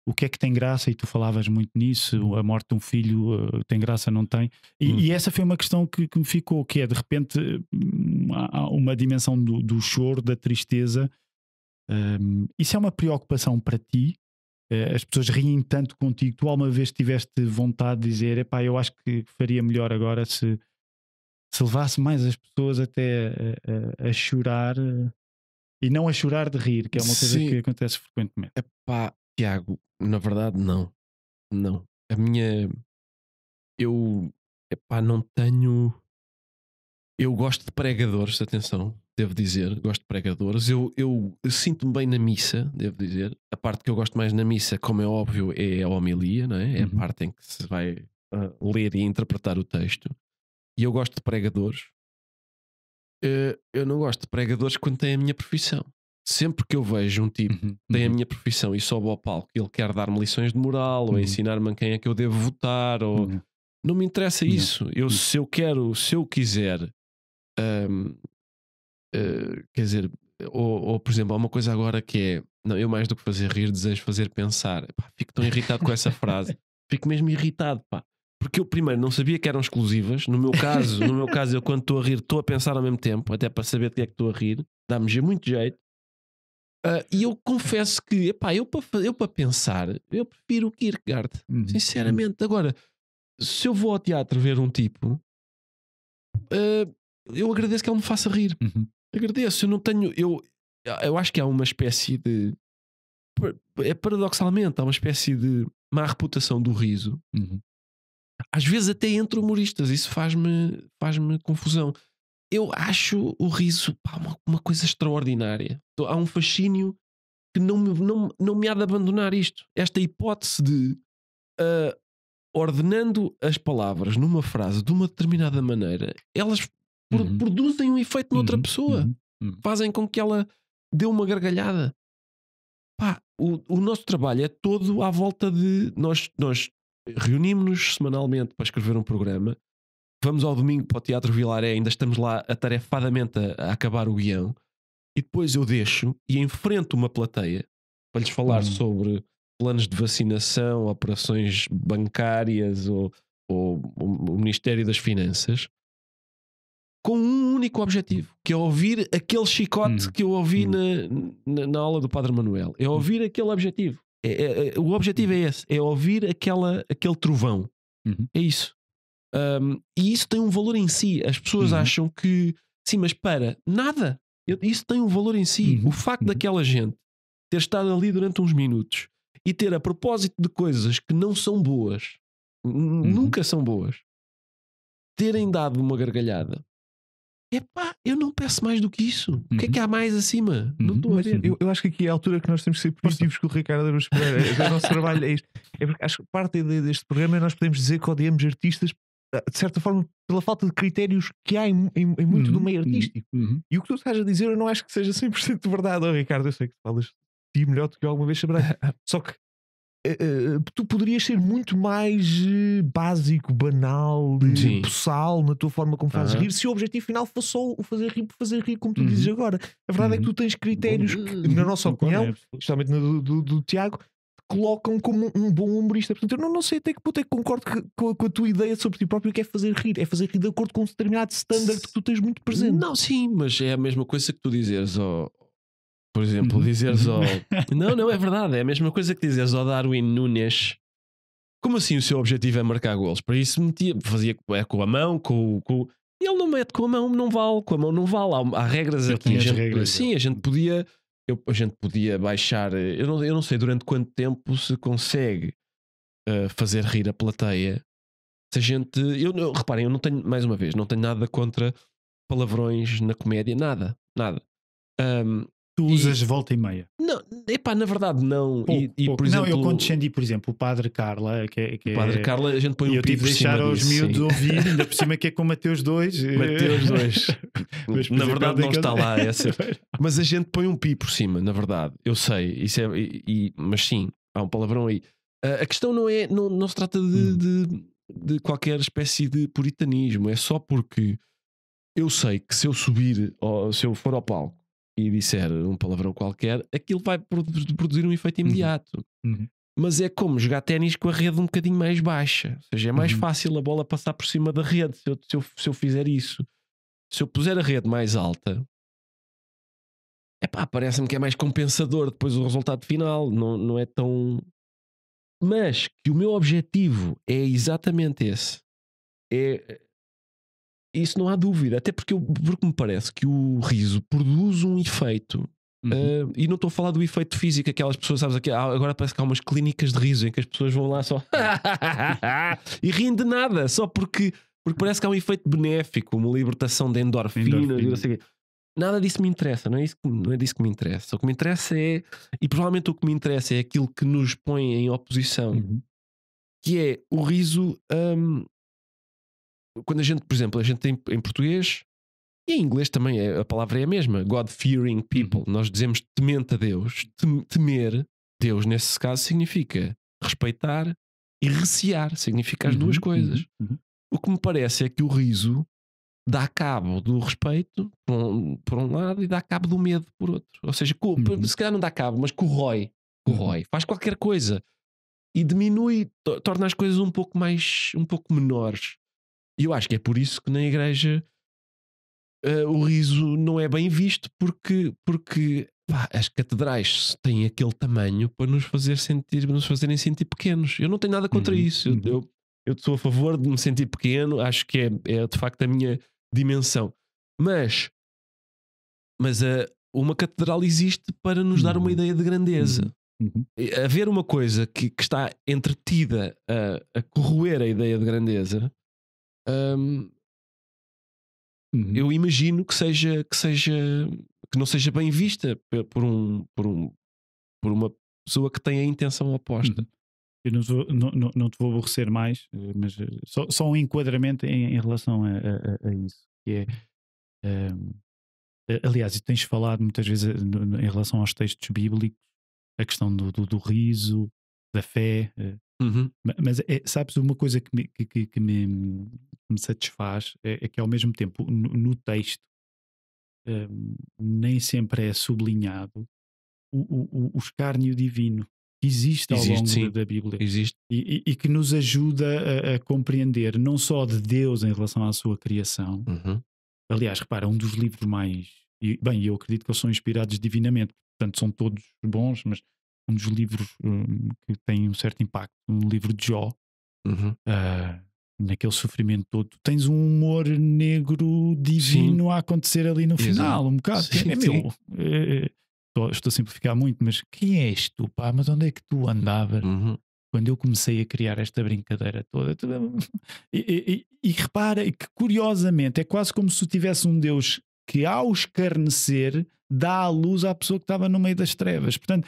o que é que tem graça, e tu falavas muito nisso, a morte de um filho eh, tem graça, não tem. E, hum. e essa foi uma questão que, que, me ficou, que é de repente uma, uma dimensão do, do, choro, da tristeza. Um, isso é uma preocupação para ti? Eh, as pessoas riem tanto contigo. Tu alguma vez tiveste vontade de dizer, epá, eu acho que faria melhor agora se, se levasse mais as pessoas até a, a, a chorar eh, e não a chorar de rir, que é uma coisa que acontece frequentemente. Epá, Tiago, na verdade, não. Não. A minha. Eu. Epá, não tenho. Eu gosto de pregadores, atenção, devo dizer. Gosto de pregadores. Eu, eu sinto-me bem na missa, devo dizer. A parte que eu gosto mais na missa, como é óbvio, é a homilia, não é? É a uhum. parte em que se vai uh, ler e interpretar o texto. E eu gosto de pregadores. Uh, eu não gosto de pregadores quando tem a minha profissão sempre que eu vejo um tipo uhum, tem uhum. a minha profissão e sobe ao palco, ele quer dar-me lições de moral uhum. ou ensinar-me a quem é que eu devo votar, ou uhum. não me interessa isso. Eu, uhum. se eu quero, se eu quiser, um, uh, eh, quer dizer, ou, ou, por exemplo, há uma coisa agora que é não, eu mais do que fazer rir, desejo fazer pensar. Pá, fico tão irritado com essa frase, fico mesmo irritado, pá. Porque eu primeiro não sabia que eram exclusivas. No meu caso, no meu caso, eu quando estou a rir, estou a pensar ao mesmo tempo, até para saber de que é que estou a rir, dá-me muito jeito. Uh, e eu confesso que, epá, eu para eu pensar, eu prefiro o Kierkegaard. Uhum. Sinceramente, agora, se eu vou ao teatro ver um tipo, uh, eu agradeço que ele me faça rir. Uhum. Agradeço. Eu não tenho. Eu, eu acho que há uma espécie de. É paradoxalmente, há uma espécie de má reputação do riso. Uhum. Às vezes até entre humoristas, isso faz-me faz, -me, faz -me confusão eu acho o riso pá, uma, uma, coisa extraordinária. Há um fascínio que não me, não, não me há de abandonar isto. Esta hipótese de uh, ordenando as palavras numa frase de uma determinada maneira, elas uhum. produzem um efeito uhum. noutra pessoa. Uhum. uhum. Fazem com que ela dê uma gargalhada. Pá, o, o nosso trabalho é todo à volta de. Nós, nós reunimos-nos semanalmente para escrever um programa vamos ao domingo para o Teatro Vilaré, ainda estamos lá atarefadamente a, a acabar o guião, e depois eu deixo e enfrento uma plateia para lhes falar hum. sobre planos de vacinação, operações bancárias ou, ou, o Ministério das Finanças, com um único objetivo, que é ouvir aquele chicote hum. que eu ouvi hum. na, na, na, aula do Padre Manuel. É hum. ouvir aquele objetivo. É, é, é, o objetivo é esse, é ouvir aquela, aquele trovão. Uhum. É isso. Um, e isso tem um valor em si. As pessoas uhum. acham que, sim, mas para, nada. Isso tem um valor em si. Uhum. O facto uhum. daquela gente ter estado ali durante uns minutos e ter a propósito de coisas que não são boas, uhum. nunca são boas, terem dado uma gargalhada. Epá, eu não peço mais do que isso. O que é que uhum. há mais acima? Não uhum. estou a ver. Eu, eu, acho que aqui é a altura que nós temos que ser positivos com o Ricardo Aruz Pereira. o nosso trabalho é isto. É porque acho que parte deste programa é nós podemos dizer que odiamos artistas ah, de certa forma, pela falta de critérios que há em, em, em muito uhum, do meio uhum, artístico. Uhum. E o que tu estás a dizer, eu não acho que seja 100% verdade, oh, Ricardo. Eu sei que falas de ti melhor do que eu alguma vez saberás. Só que uh, uh, tu poderias ser muito mais uh, básico, banal, Sim. na tua forma como fazes uhum. rir, se o objetivo final fosse só o fazer rir por fazer rir, como tu dizes uhum. agora. A verdade é que uhum. tu tens critérios que, na nossa opinião, né, especialmente no do, do, do Tiago, colocam como um bom humorista. Portanto, eu não, não sei até que ponto é que concordo com, com, a tua ideia sobre ti próprio, que é fazer rir. É fazer rir de acordo com um determinado standard que tu tens muito presente. Não, sim, mas é a mesma coisa que tu dizeres ao. Por exemplo, uhum. dizeres ao. não, não, é verdade. É a mesma coisa que dizeres ao Darwin Nunes. Como assim o seu objetivo é marcar gols? Para isso metia, fazia é, com a mão, com, com. Ele não mete com a mão, não vale. Com a mão, não vale. Há, há regras aqui. sim, é. a gente podia eu, a gente podia baixar. Eh, eu não, eu não sei durante quanto tempo se consegue uh, fazer rir a plateia. Se a gente. Eu, eu, reparem, eu não tenho, mais uma vez, não tenho nada contra palavrões na comédia, nada, nada. Um, tu usas e... volta e meia? Não, epá, na verdade não. Pouco, e, e, pouco. Exemplo, não, eu por exemplo, o Padre Carla, que, é, que o Padre é... Carla, a gente põe um eu tive de deixar aos miúdos ouvir, ainda por cima que é com Mateus 2. Mateus 2. na verdade não está lá é essa. Mas a gente põe um pi por cima, na verdade. Eu sei, isso é, e, mas sim, há um palavrão aí. a questão não é, não, não se trata de, hum. de, de qualquer espécie de puritanismo, é só porque eu sei que se eu subir, se eu for ao palco e disser um palavrão qualquer, aquilo vai produzir um efeito uhum. imediato. Uhum. Mas é como jogar ténis com a rede um bocadinho mais baixa. Ou seja, é mais uhum. fácil a bola passar por cima da rede se eu, se, eu, se eu fizer isso. Se eu puser a rede mais alta, epá, parece-me que é mais compensador depois o resultado final. Não, não é tão. Mas que o meu objetivo é exatamente esse. É isso não há dúvida, até porque, eu, porque me parece que o riso produz um efeito Uhum. Uh, e não estou a falar do efeito físico, aquelas pessoas, sabes, aqui, ah, agora parece que há umas clínicas de riso em que as pessoas vão lá só e riem de nada, só porque, porque parece que há um efeito benéfico, uma libertação de endorfinas Endorfina. Nada disso me interessa, não é, isso que, não é disso que me interessa. O que me interessa é, e provavelmente o que me interessa é aquilo que nos põe em oposição, uhum. que é o riso um, quando a gente, por exemplo, a gente tem em português e em inglês também é, a palavra é a mesma. God-fearing people. Uhum. Nós dizemos temente a Deus. Temer Deus, nesse caso, significa respeitar e recear. Significa as uhum. duas uhum, coisas. Uhum. O que me parece é que o riso dá cabo do respeito por um, por um lado e dá cabo do medo por outro. Ou seja, co, uhum. se calhar não dá cabo, mas corrói. Corrói. Faz qualquer coisa. E diminui, torna as coisas um pouco mais, um pouco menores. E eu acho que é por isso que na igreja uh, o riso não é bem visto, porque, porque pá, as catedrais têm aquele tamanho para nos fazer sentir, nos fazerem sentir pequenos. Eu não tenho nada contra uhum. isso. Eu, uhum. eu, eu, sou a favor de me sentir pequeno, acho que é, é de facto a minha dimensão. Mas, mas a, eh, uma catedral existe para nos uhum. dar uma uhum. ideia de grandeza. Uhum. Uhum. Haver uma coisa que, que está entretida a, a, corroer a ideia de grandeza uhum. Eu imagino que seja que seja que não seja bem vista por um por um por uma pessoa que tem a intenção oposta. Uhum. Eu não, vou, não, não, não, te vou aborrecer mais, eh, mas eh, só, só um enquadramento em, em relação a, a, a, isso, que é um, aliás, tens falado muitas vezes eh, em relação aos textos bíblicos, a questão do, do, do riso, da fé, uhum. mas é, sabes uma coisa que me, que, que me, me satisfaz é, é que ao mesmo tempo no, no texto um, nem sempre é sublinhado o, o, o escárnio divino que existe ao longo sim. da Bíblia existe. E, e, e que nos ajuda a, a, compreender não só de Deus em relação à sua criação. Uhum. Aliás, repara, um dos livros mais. E, bem, eu acredito que eles são inspirados divinamente, portanto, são todos bons, mas um dos livros um, que tem um certo impacto, um livro de Jó, uhum. uh, naquele sofrimento todo, tens um humor negro divino Sim. a acontecer ali no Exato. final, um bocado. Sim, é meu. É, estou, é. estou, a simplificar muito, mas quem és tu, pá? Mas onde é que tu andavas? Uhum. Quando eu comecei a criar esta brincadeira toda, e, e, e repara que curiosamente é quase como se tivesse um Deus que ao escarnecer dá a luz à pessoa que estava no meio das trevas. Portanto,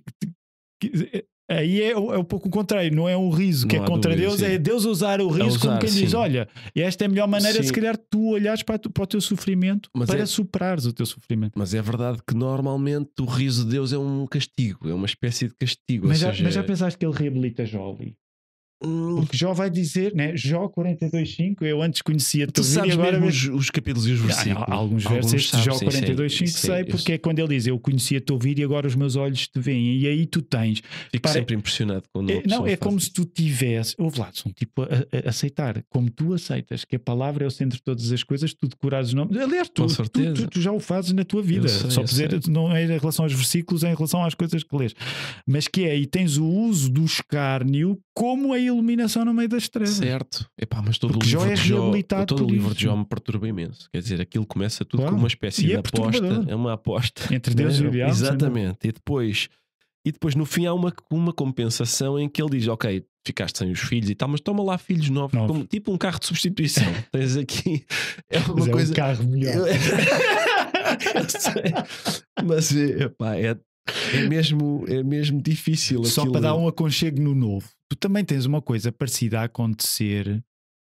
eh, é, e é, é um pouco o contrário, não é um riso que é não é contra dúvida, Deus, sim. é Deus usar o riso usar, como quem sim. diz: olha, esta é a melhor maneira sim. se calhar tu olhares para, para o teu sofrimento mas para é, superares o teu sofrimento. Mas é verdade que normalmente o riso de Deus é um castigo, é uma espécie de castigo. Mas, já, seja... mas já pensaste que ele reabilita Jolie? Hum. Porque Jó vai dizer, né? Jó 42.5, eu antes conhecia tu sabes agora mesmo os, os, capítulos e os versículos. Há, alguns, alguns versos de Jó 42.5 sei, sei, porque é quando ele diz, eu conhecia te ouvir e agora os meus olhos te veem. E aí tu tens... Fico para... sempre impressionado quando é, Não, é como isso. se tu tivesse... Ouve lá, são tipo a, a, aceitar, como tu aceitas que a palavra é o centro de todas as coisas, tu decorares o nome... Aliás, tu, tu, tu, tu, já o fazes na tua vida. Sei, Só dizer, não é em relação aos versículos, é em relação às coisas que lês. Mas que é, e tens o uso do escárnio como a iluminação no meio das trevas. Certo. Epá, mas todo Porque o livro, é de Jó, todo o livro de Jó me perturba imenso. Quer dizer, aquilo começa tudo claro. com uma espécie e de é aposta. É uma aposta. Entre Deus né? e o diabo. Exatamente. E depois, e depois, no fim, há uma, uma compensação em que ele diz: Ok, ficaste sem os filhos e tal, mas toma lá filhos novos, Novo. como, tipo um carro de substituição. Tens aqui. É uma mas coisa. É um carro melhor. mas, é, epá, é, é mesmo, é mesmo difícil. Só aquilo. para dar um aconchego no novo tu também tens uma coisa parecida a acontecer.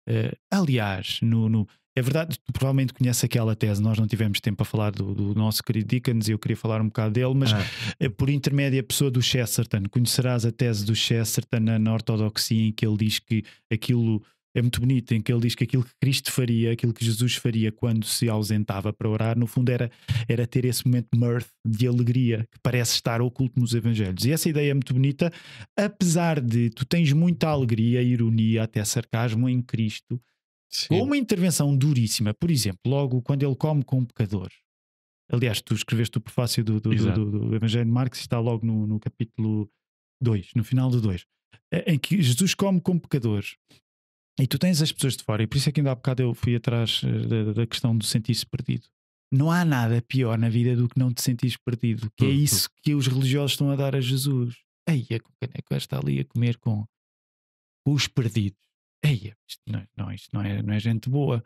Uh, aliás, no, no, é verdade, tu provavelmente conheces aquela tese, nós não tivemos tempo a falar do, do nosso querido Dickens e eu queria falar um bocado dele, mas ah. Eh, por intermédio a pessoa do Chesterton, conhecerás a tese do Chesterton na, na ortodoxia em que ele diz que aquilo é muito bonito, em que ele diz que aquilo que Cristo faria, aquilo que Jesus faria quando se ausentava para orar, no fundo era, era ter esse momento de mirth, de alegria, que parece estar oculto nos Evangelhos. E essa ideia é muito bonita, apesar de tu tens muita alegria, ironia, até sarcasmo em Cristo, Sim. com uma intervenção duríssima. Por exemplo, logo quando ele come com um pecador, Aliás, tu escreveste o prefácio do, do, do, do Evangelho de Marcos, está logo no, no capítulo 2, no final do 2, eh, em que Jesus come com pecadores. E tu tens as pessoas de fora, e por isso é que ainda há bocado eu fui atrás eh, da, da questão do sentir-se perdido. Não há nada pior na vida do que não te sentires perdido, que é uhum. isso que os religiosos estão a dar a Jesus. Eia, o caneco está ali a comer com, os perdidos. Eia, isto não, é, não, isto não é, não é gente boa.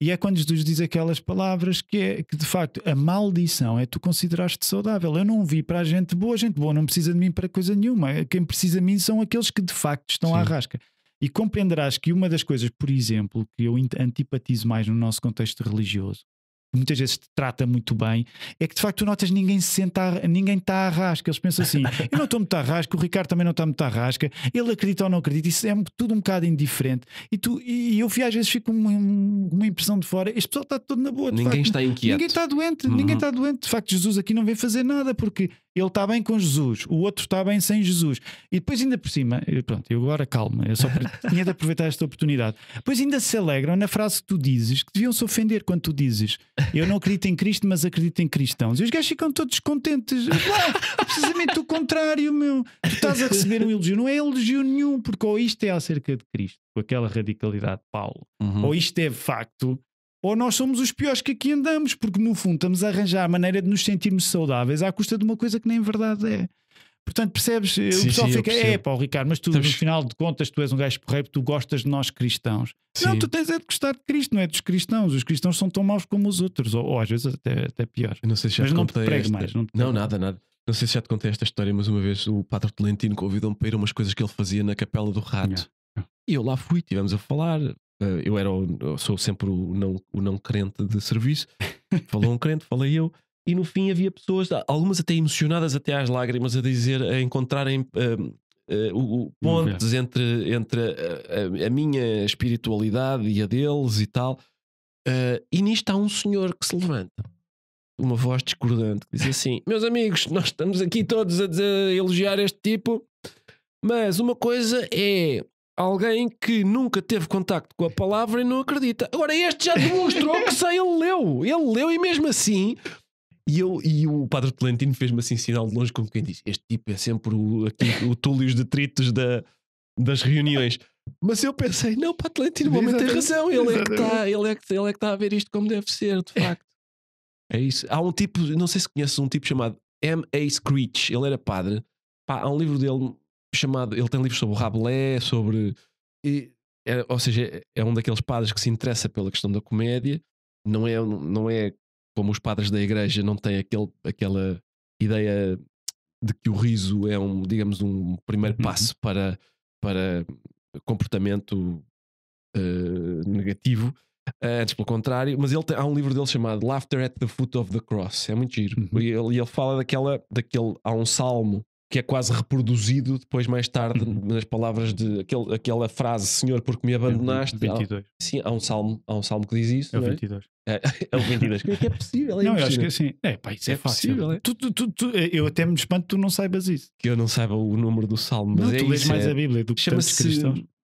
E é quando Jesus diz aquelas palavras que é que de facto a maldição é tu consideraste saudável. Eu não vi para a gente boa, a gente boa não precisa de mim para coisa nenhuma. Quem precisa de mim são aqueles que de facto estão Sim. à rasca. E compreenderás que uma das coisas, por exemplo, que eu antipatizo mais no nosso contexto religioso, que muitas vezes te trata muito bem, é que de facto tu notas ninguém se senta, ninguém está à rasca. Eles pensam assim: eu não estou muito à rasca, o Ricardo também não está muito à rasca, ele acredita ou não acredita, isso é tudo um bocado indiferente. E, tu, e eu às vezes fico com uma, uma, impressão de fora: este pessoal está todo na boa. Ninguém facto, está inquieto. Ninguém está doente, uhum. ninguém está doente. De facto, Jesus aqui não vem fazer nada, porque ele está bem com Jesus, o outro está bem sem Jesus. E depois, ainda por cima, pronto, eu agora calma, eu só tinha de aproveitar esta oportunidade. Depois ainda se alegram na frase que tu dizes, que deviam se ofender quando tu dizes eu não acredito em Cristo, mas acredito em cristãos. E os gajos ficam todos contentes. Não, precisamente o contrário, meu. Tu estás a receber um elogio, não é elogio nenhum, porque ou isto é acerca de Cristo, com aquela radicalidade de Paulo, uhum. ou isto é facto ou nós somos os piores que aqui andamos, porque no fundo estamos a arranjar a maneira de nos sentirmos saudáveis à custa de uma coisa que nem verdade é. Portanto, percebes? Sim, o pessoal sim, fica, é pá, oh, Ricardo, mas tu estamos... no final de contas tu és um gajo porreiro, tu gostas de nós cristãos. Sim. Não, tu tens é de gostar de Cristo, não é dos cristãos. Os cristãos são tão maus como os outros, ou, ou às vezes até, até pior. Eu não sei se já mas te não te prego esta... mais. Não, te não nada, nada. Não sei se já te contei esta história, mas uma vez o Padre Tolentino convidou-me para ir a umas coisas que ele fazia na Capela do Rato. Yeah. E eu lá fui, estivemos a falar, Uh, eu era o, sou sempre o não, o não crente de serviço. Falou um crente, falei eu. E no fim havia pessoas, algumas até emocionadas até às lágrimas, a dizer, a encontrarem Uh, o, pontes entre, entre a, eh, a, a, minha espiritualidade e a deles e tal. Uh, e nisto há um senhor que se levanta, uma voz discordante, que diz assim: Meus amigos, nós estamos aqui todos a, a elogiar este tipo, mas uma coisa é alguém que nunca teve contacto com a palavra e não acredita. Agora, este já demonstrou que só ele leu. Ele leu e mesmo assim. E, eu, e o Padre Tolentino fez-me assim sinal de longe, como quem diz: Este tipo é sempre o, aqui, o Túlio Detritos da, das reuniões. Mas eu pensei: Não, Padre Tolentino, o homem tem razão. Ele é, que está, ele, é que, ele é que está a ver isto como deve ser, de facto. É isso. Há um tipo, não sei se conheces um tipo chamado M.A. Screech. Ele era padre. Pá, há um livro dele chamado. Ele tem livros sobre o Rabelais, sobre. E, é, ou seja, é, é um daqueles padres que se interessa pela questão da comédia. Não é, não é como os padres da igreja, não tem aquele, aquela ideia de que o riso é um, digamos, um primeiro uhum. passo para, para comportamento uh, negativo. Eh, antes, pelo contrário, mas ele tem, há um livro dele chamado Laughter at the Foot of the Cross, é muito giro. Uhum. E ele, ele, fala daquela, daquele, há um salmo que é quase reproduzido depois mais tarde uhum. nas palavras de aquele, aquela frase Senhor porque me é abandonaste é ah, 22. sim, há um salmo há um salmo que diz isso é o 22 é? É, é, o 22 é que é possível é não, eu acho que é assim é, pá, isso é, fácil possível, tu, tu, tu, eu até me espanto que tu não saibas isso que eu não saiba o número do salmo mas não, tu lês mais a Bíblia do que chama-se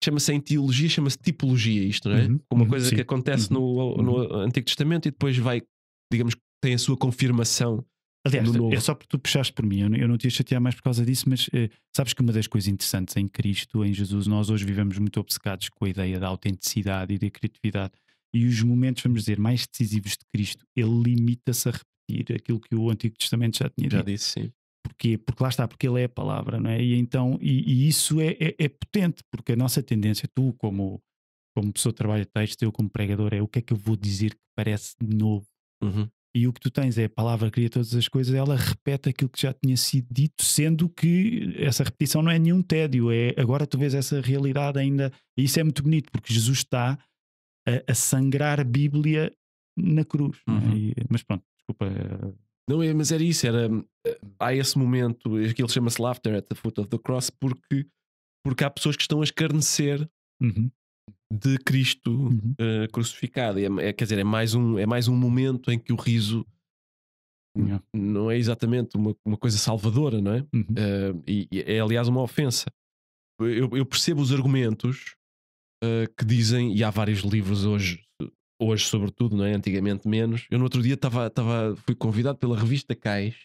chama-se em teologia, chama-se tipologia isto, não é? Uhum, Uma uhum, coisa sim. que acontece uhum, uhum, no, no uhum. Antigo Testamento e depois vai, digamos, tem a sua confirmação Aliás, é só porque tu puxaste por mim, eu não, te ia chatear mais por causa disso, mas eh, sabes que uma das coisas interessantes em Cristo, em Jesus, nós hoje vivemos muito obcecados com a ideia da autenticidade e da criatividade. E os momentos, vamos dizer, mais decisivos de Cristo, ele limita-se a repetir aquilo que o Antigo Testamento já tinha dito. Já disse, sim. Porquê? Porque lá está, porque ele é a palavra, não é? E então, e, e isso é, é, é, potente, porque a nossa tendência, tu como, como pessoa que trabalha texto, eu como pregador, é o que é que eu vou dizer que parece novo? Uhum. E o que tu tens é a palavra cria todas as coisas, ela repete aquilo que já tinha sido dito, sendo que essa repetição não é nenhum tédio, é agora tu vês essa realidade ainda. E isso é muito bonito, porque Jesus está a, a sangrar a Bíblia na cruz. É? Uhum. E, mas pronto, desculpa. Eh, não, é, mas era isso, era. Eh, há esse momento, aquilo chama-se Laughter at the Foot of the Cross, porque, porque há pessoas que estão a escarnecer. Uhum de Cristo uhum. uh, crucificado. É, é, quer dizer, é mais, um, é mais um momento em que o riso yeah. não é exatamente uma, uma, coisa salvadora, não é? Uhum. Uh, e, e, é, aliás, uma ofensa. Eu, eu percebo os argumentos uh, que dizem, e há vários livros hoje, hoje sobretudo, não é? Antigamente menos. Eu no outro dia tava, tava, fui convidado pela revista Cais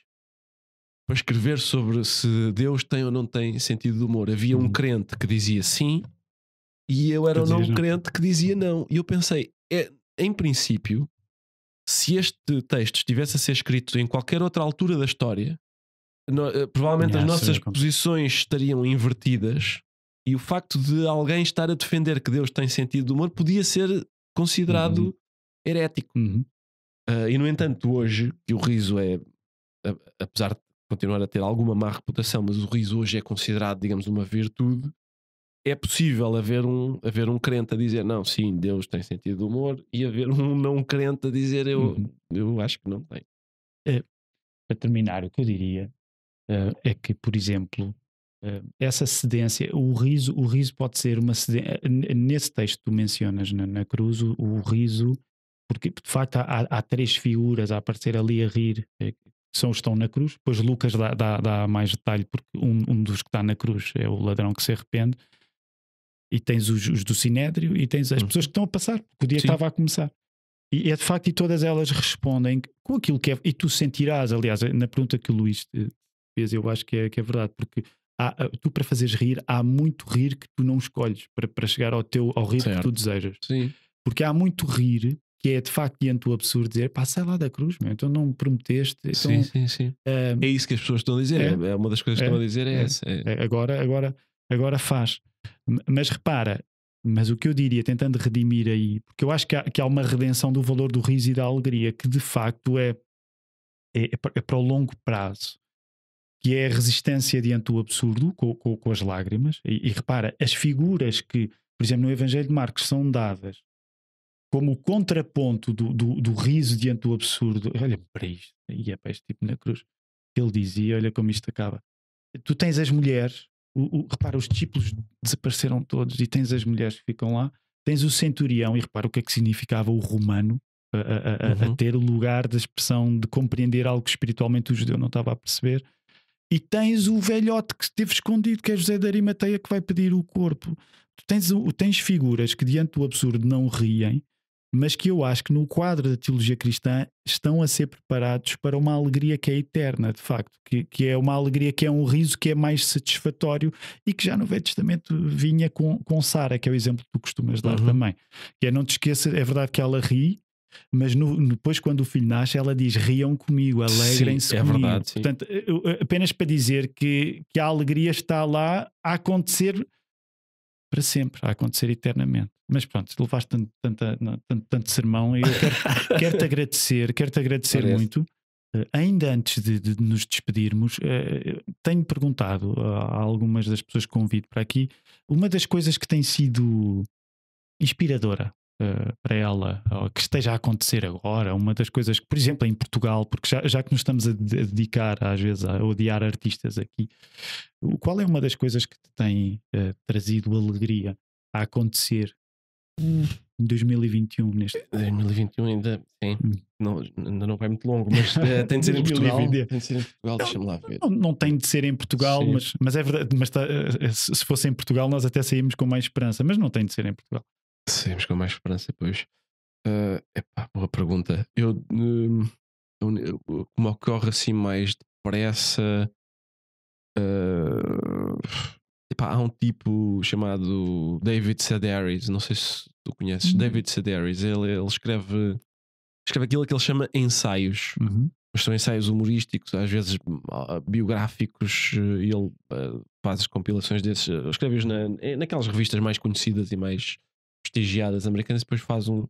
para escrever sobre se Deus tem ou não tem sentido de humor. Havia um uhum. crente que dizia sim, e eu era o não é? crente que dizia não. E eu pensei, é, em princípio, se este texto estivesse a ser escrito em qualquer outra altura da história, no, eh, provavelmente yeah, as nossas posições estariam invertidas e o facto de alguém estar a defender que Deus tem sentido do humor podia ser considerado uhum. herético. Uhum. Uh, e no entanto, hoje, que o riso é, apesar de continuar a ter alguma má reputação, mas o riso hoje é considerado, digamos, uma virtude, é possível haver um, haver um crente a dizer não, sim, Deus tem sentido de humor e haver um não crente a dizer eu, uhum. eu acho que não tem. É, para terminar, o que eu diria uh, é que, por exemplo, uh, essa cedência, o riso, o riso pode ser uma cedência. Eh, nesse texto que tu mencionas na, na cruz, o, o, riso, porque de facto há, há, três figuras a aparecer ali a rir. que são, estão na cruz, depois Lucas dá, dá, dá mais detalhe, porque um, um dos que está na cruz é o ladrão que se arrepende, e tens os, os do Sinédrio e tens as uhum. pessoas que estão a passar, porque o dia estava a começar. E é de facto, e todas elas respondem com aquilo que é, e tu sentirás, aliás, na pergunta que o Luís eh, fez, eu acho que é, que é verdade, porque há, ah, tu para fazeres rir, há muito rir que tu não escolhes para, para chegar ao teu ao rir certo. que tu desejas. Sim. Porque há muito rir que é de facto diante do absurdo dizer pá, sai lá da cruz, meu, então não me prometeste. Então, sim, sim, sim. Um, ah, é isso que as pessoas estão a dizer, é, é, é uma das coisas que é, estão a dizer, é, é essa. É. é agora, agora, agora faz. Mas repara, mas o que eu diria, tentando redimir aí, porque eu acho que há, que há uma redenção do valor do riso e da alegria, que de facto é, é, é para é o longo prazo, que é a resistência diante do absurdo com, com, com as lágrimas. E, e repara, as figuras que, por exemplo, no Evangelho de Marcos são dadas como o contraponto do, do, do, riso diante do absurdo. Olha para isto, e é para este tipo na cruz. Ele dizia: Olha como isto acaba. Tu tens as mulheres o, o, repara, os discípulos desapareceram todos e tens as mulheres que ficam lá, tens o centurião, e repara o que é que significava o romano a, a, a, uhum. a ter o lugar da expressão de compreender algo que espiritualmente o judeu não estava a perceber. E tens o velhote que esteve escondido, que é José de Arimateia, que vai pedir o corpo. Tu tens, tens figuras que, diante do absurdo, não riem, mas que eu acho que no quadro da teologia cristã estão a ser preparados para uma alegria que é eterna, de facto, que, que é uma alegria que é um riso que é mais satisfatório e que já no Velho Testamento vinha com, com Sara, que é o exemplo que tu costumas dar uhum. também. Que é, não te esqueça, é verdade que ela ri, mas no, depois quando o filho nasce ela diz riam comigo, alegrem-se é comigo. Verdade, sim. Portanto, apenas para dizer que, que a alegria está lá a acontecer para sempre, a acontecer eternamente. Mas pronto, levaste tanto, tanto, tanto, tanto sermão e eu quero, quero te agradecer, quero te agradecer Parece. muito. Uh, ainda antes de, de nos despedirmos, uh, tenho perguntado a, a, algumas das pessoas que convido para aqui uma das coisas que tem sido inspiradora uh, para ela, que esteja a acontecer agora, uma das coisas que, por exemplo, em Portugal, porque já, já que nos estamos a dedicar às vezes a odiar artistas aqui, qual é uma das coisas que te tem trazido alegria a acontecer em 2021, neste 2021 eh, ainda, sim, hum. não, ainda não vai muito longo, mas eh, tem de ser em Portugal. Tem de ser em Portugal, deixa-me lá ver. Não, não tem de ser em Portugal, mas, mas é verdade. Mas tá, eh, se fosse em Portugal, nós até saímos com mais esperança, mas não tem de ser em Portugal. Saímos com mais esperança depois. Ah, epá, boa pergunta. Hum, eu, como ocorre assim mais depressa, Epá, tipo, há um tipo chamado David Sedaris, não sei se tu conheces, uhum. David Sedaris, ele, ele escreve, escreve aquilo que ele chama ensaios, uhum. mas são ensaios humorísticos, às vezes hum, biográficos, eh, e ele eh, faz as compilações desses, eh, escreve-os na, naquelas revistas mais conhecidas e mais prestigiadas americanas, depois faz, um,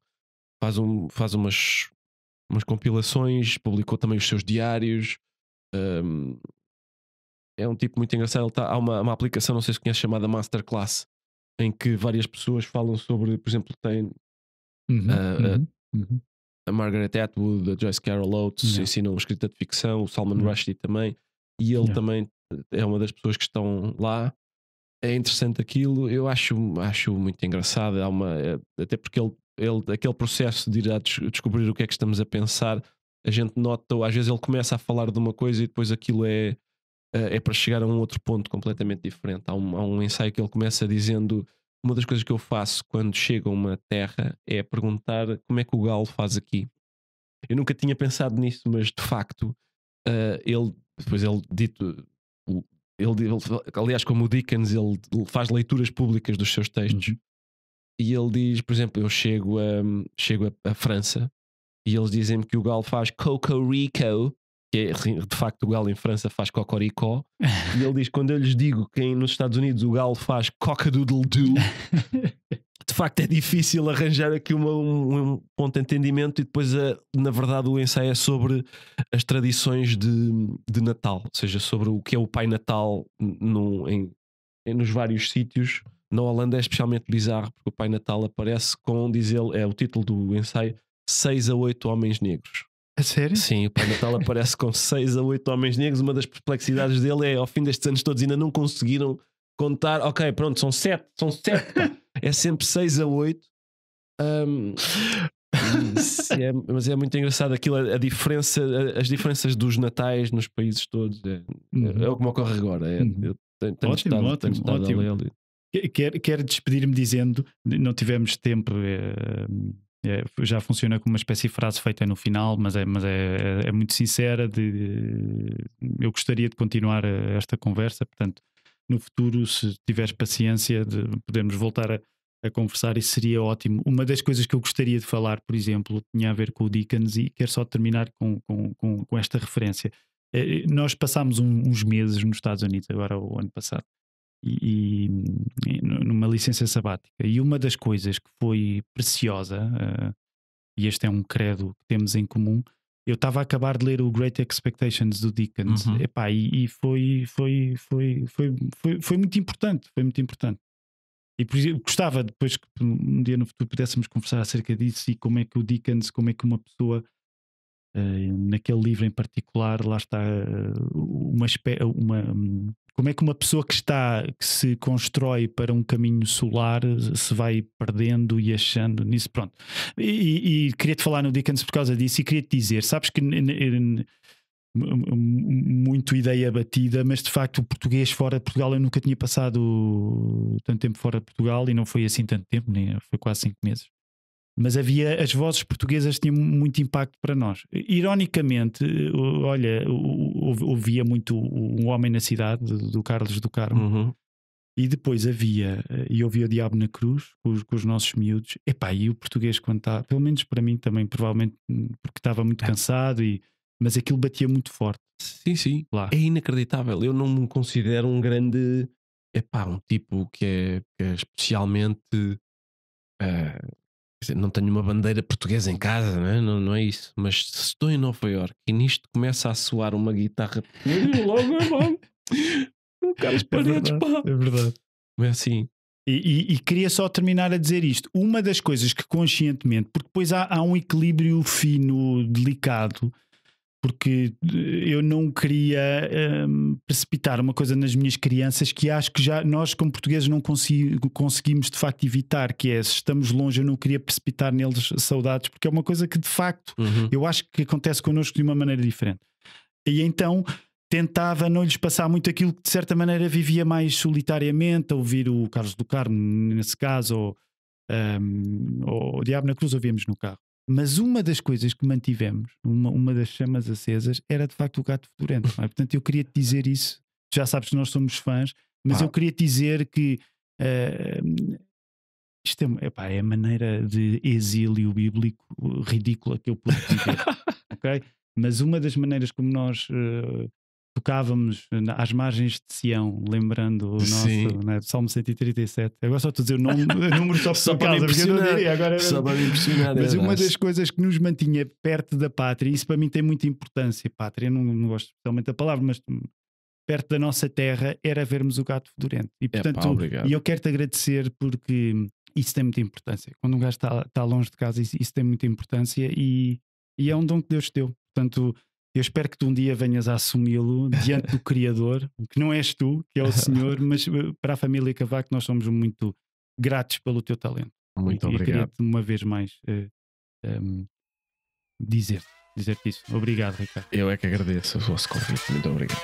faz, um, faz umas, umas compilações, publicou também os seus diários, hum, é um tipo muito engraçado. Tá, há uma, uma aplicação, não sei se conhece, chamada Masterclass, em que várias pessoas falam sobre, por exemplo, tem uhum, a, eh, eh, uhum, a, uhum. a, Margaret Atwood, a Joyce Carol Oates, ensinam escrita de ficção, o Salman uhum. Rushdie também, e ele também eh, é uma das pessoas que estão lá. É interessante aquilo, eu acho, acho muito engraçado, há uma, até porque ele, ele, aquele processo de ir a des descobrir o que é que estamos a pensar, a gente nota, ou às vezes ele começa a falar de uma coisa e depois aquilo é eh, é para chegar a um outro ponto completamente diferente. Há um, há um, ensaio que ele começa dizendo: uma das coisas que eu faço quando chego a uma terra é perguntar como é que o galo faz aqui. Eu nunca tinha pensado nisso, mas de facto, uh, ele, depois ele dito. Ele, ele, aliás, como o Dickens, ele faz leituras públicas dos seus textos. Uhum. E ele diz, por exemplo, eu chego a, chego a, a França e eles dizem que o galo faz Cocorico, que é, de facto o galo em França faz cocoricó e ele diz quando eu lhes digo que nos Estados Unidos o galo faz cocadoodle-doo de facto é difícil arranjar aqui uma, um, um, ponto de entendimento e depois a, eh, na verdade o ensaio é sobre as tradições de, de Natal ou seja, sobre o que é o Pai Natal no, em, em, nos vários sítios na Holanda é especialmente bizarro porque o Pai Natal aparece com, diz ele, é o título do ensaio, seis a oito homens negros a sério? Sim, o Pai Natal aparece com 6 a 8 homens negros. Uma das perplexidades dele é, ao fim destes anos todos, ainda não conseguiram contar. Ok, pronto, são 7, são 7. é sempre 6 a 8. Um, é, mas é muito engraçado aquilo, a, diferença, as diferenças dos natais nos países todos. É, é, é o que me ocorre agora. É, uhum. eu tenho, tenho ótimo, estado, ótimo, ótimo. Quero, despedir-me dizendo, não tivemos tempo. Eh, é, já funciona como uma espécie de frase feita no final, mas é, mas é, é muito sincera. De, eu gostaria de continuar esta conversa, portanto, no futuro, se tiveres paciência, de, podemos voltar a, a conversar, isso seria ótimo. Uma das coisas que eu gostaria de falar, por exemplo, tinha a ver com o Dickens e quero só terminar com, com, com, com esta referência. É, nós passámos um, uns meses nos Estados Unidos, agora o ano passado, e, e, numa licença sabática. E uma das coisas que foi preciosa, uh, e este é um credo que temos em comum, eu estava a acabar de ler o Great Expectations do Dickens, uhum. Epá, e, e foi, foi, foi, foi, foi, foi, muito importante, foi muito importante. E por, gostava depois que um dia no futuro pudéssemos conversar acerca disso e como é que o Dickens, como é que uma pessoa Uh, naquele livro em particular, lá está uh, uma, uma, hum, como é que uma pessoa que está, que se constrói para um caminho solar se vai perdendo e achando nisso, pronto. E, e queria-te falar no Dickens por causa disso e queria-te dizer, sabes que muito ideia batida, mas de facto o português fora de Portugal, eu nunca tinha passado tanto tempo fora de Portugal e não foi assim tanto tempo, nem foi quase cinco meses mas havia as vozes portuguesas tinham muito impacto para nós. Ironicamente, eh, olha, ouvia muito um homem na cidade do Carlos do Carmo. Uhum. E depois havia, eh, e ouvia o Diabo na Cruz com os, com os nossos miúdos. Epá, e o português quando está, pelo menos para mim também, provavelmente hum, porque estava muito é. cansado, e, mas aquilo batia muito forte. Sim, sim. Lá. É inacreditável. Eu não me considero um grande, epá, um tipo que é, que é especialmente uh, dizer, não tenho uma bandeira portuguesa em casa, não é? Não, não é isso. Mas se estou em Nova Iorque e nisto começa a soar uma guitarra, logo é bom. O Carlos Paredes, é verdade, pá. É verdade. Mas é assim, e, e, e, queria só terminar a dizer isto. Uma das coisas que conscientemente, porque depois há, há um equilíbrio fino, delicado, porque eh, eu não queria um, ehm, precipitar uma coisa nas minhas crianças que acho que já nós, como portugueses, não conseguimos de facto evitar, que é se estamos longe, eu não queria precipitar neles saudades, porque é uma coisa que de facto uhum. eu acho que acontece connosco de uma maneira diferente. E então tentava não lhes passar muito aquilo que de certa maneira vivia mais solitariamente, ouvir o Carlos do Carmo, nesse caso, ou, um, ehm, ou o Diabo na Cruz, ouvimos no carro. Mas uma das coisas que mantivemos, uma, uma das chamas acesas, era de facto o gato fedorento. É? Portanto, eu queria te dizer isso. Já sabes que nós somos fãs, mas ah. eu queria te dizer que uh, isto é, epá, é a maneira de exílio bíblico ridícula que eu pude viver. ok? Mas uma das maneiras como nós uh, tocávamos às margens de Sião, lembrando o nosso né, Salmo 137. Agora só estou a dizer o número só, só para casa, impressionar. eu diria. Agora... Só para me impressionar. Mas é, uma é. das coisas que nos mantinha perto da pátria, isso para mim tem muita importância, pátria, não, não gosto especialmente da palavra, mas perto da nossa terra era vermos o gato fedorento. E portanto, é, pá, e eu quero-te agradecer porque isso tem muita importância. Quando um gajo está, está longe de casa, isso, isso tem muita importância e, e é um dom que Deus te deu. Portanto, eu espero que tu um dia venhas a assumi-lo diante do Criador, que não és tu, que é o Senhor, mas eh, para a família Cavaco nós somos muito gratos pelo teu talento. Muito e, obrigado. E queria-te uma vez mais uh, eh, um, ehm, dizer, dizer-te isso. Obrigado, Ricardo. Eu é que agradeço o vosso convite. Muito obrigado.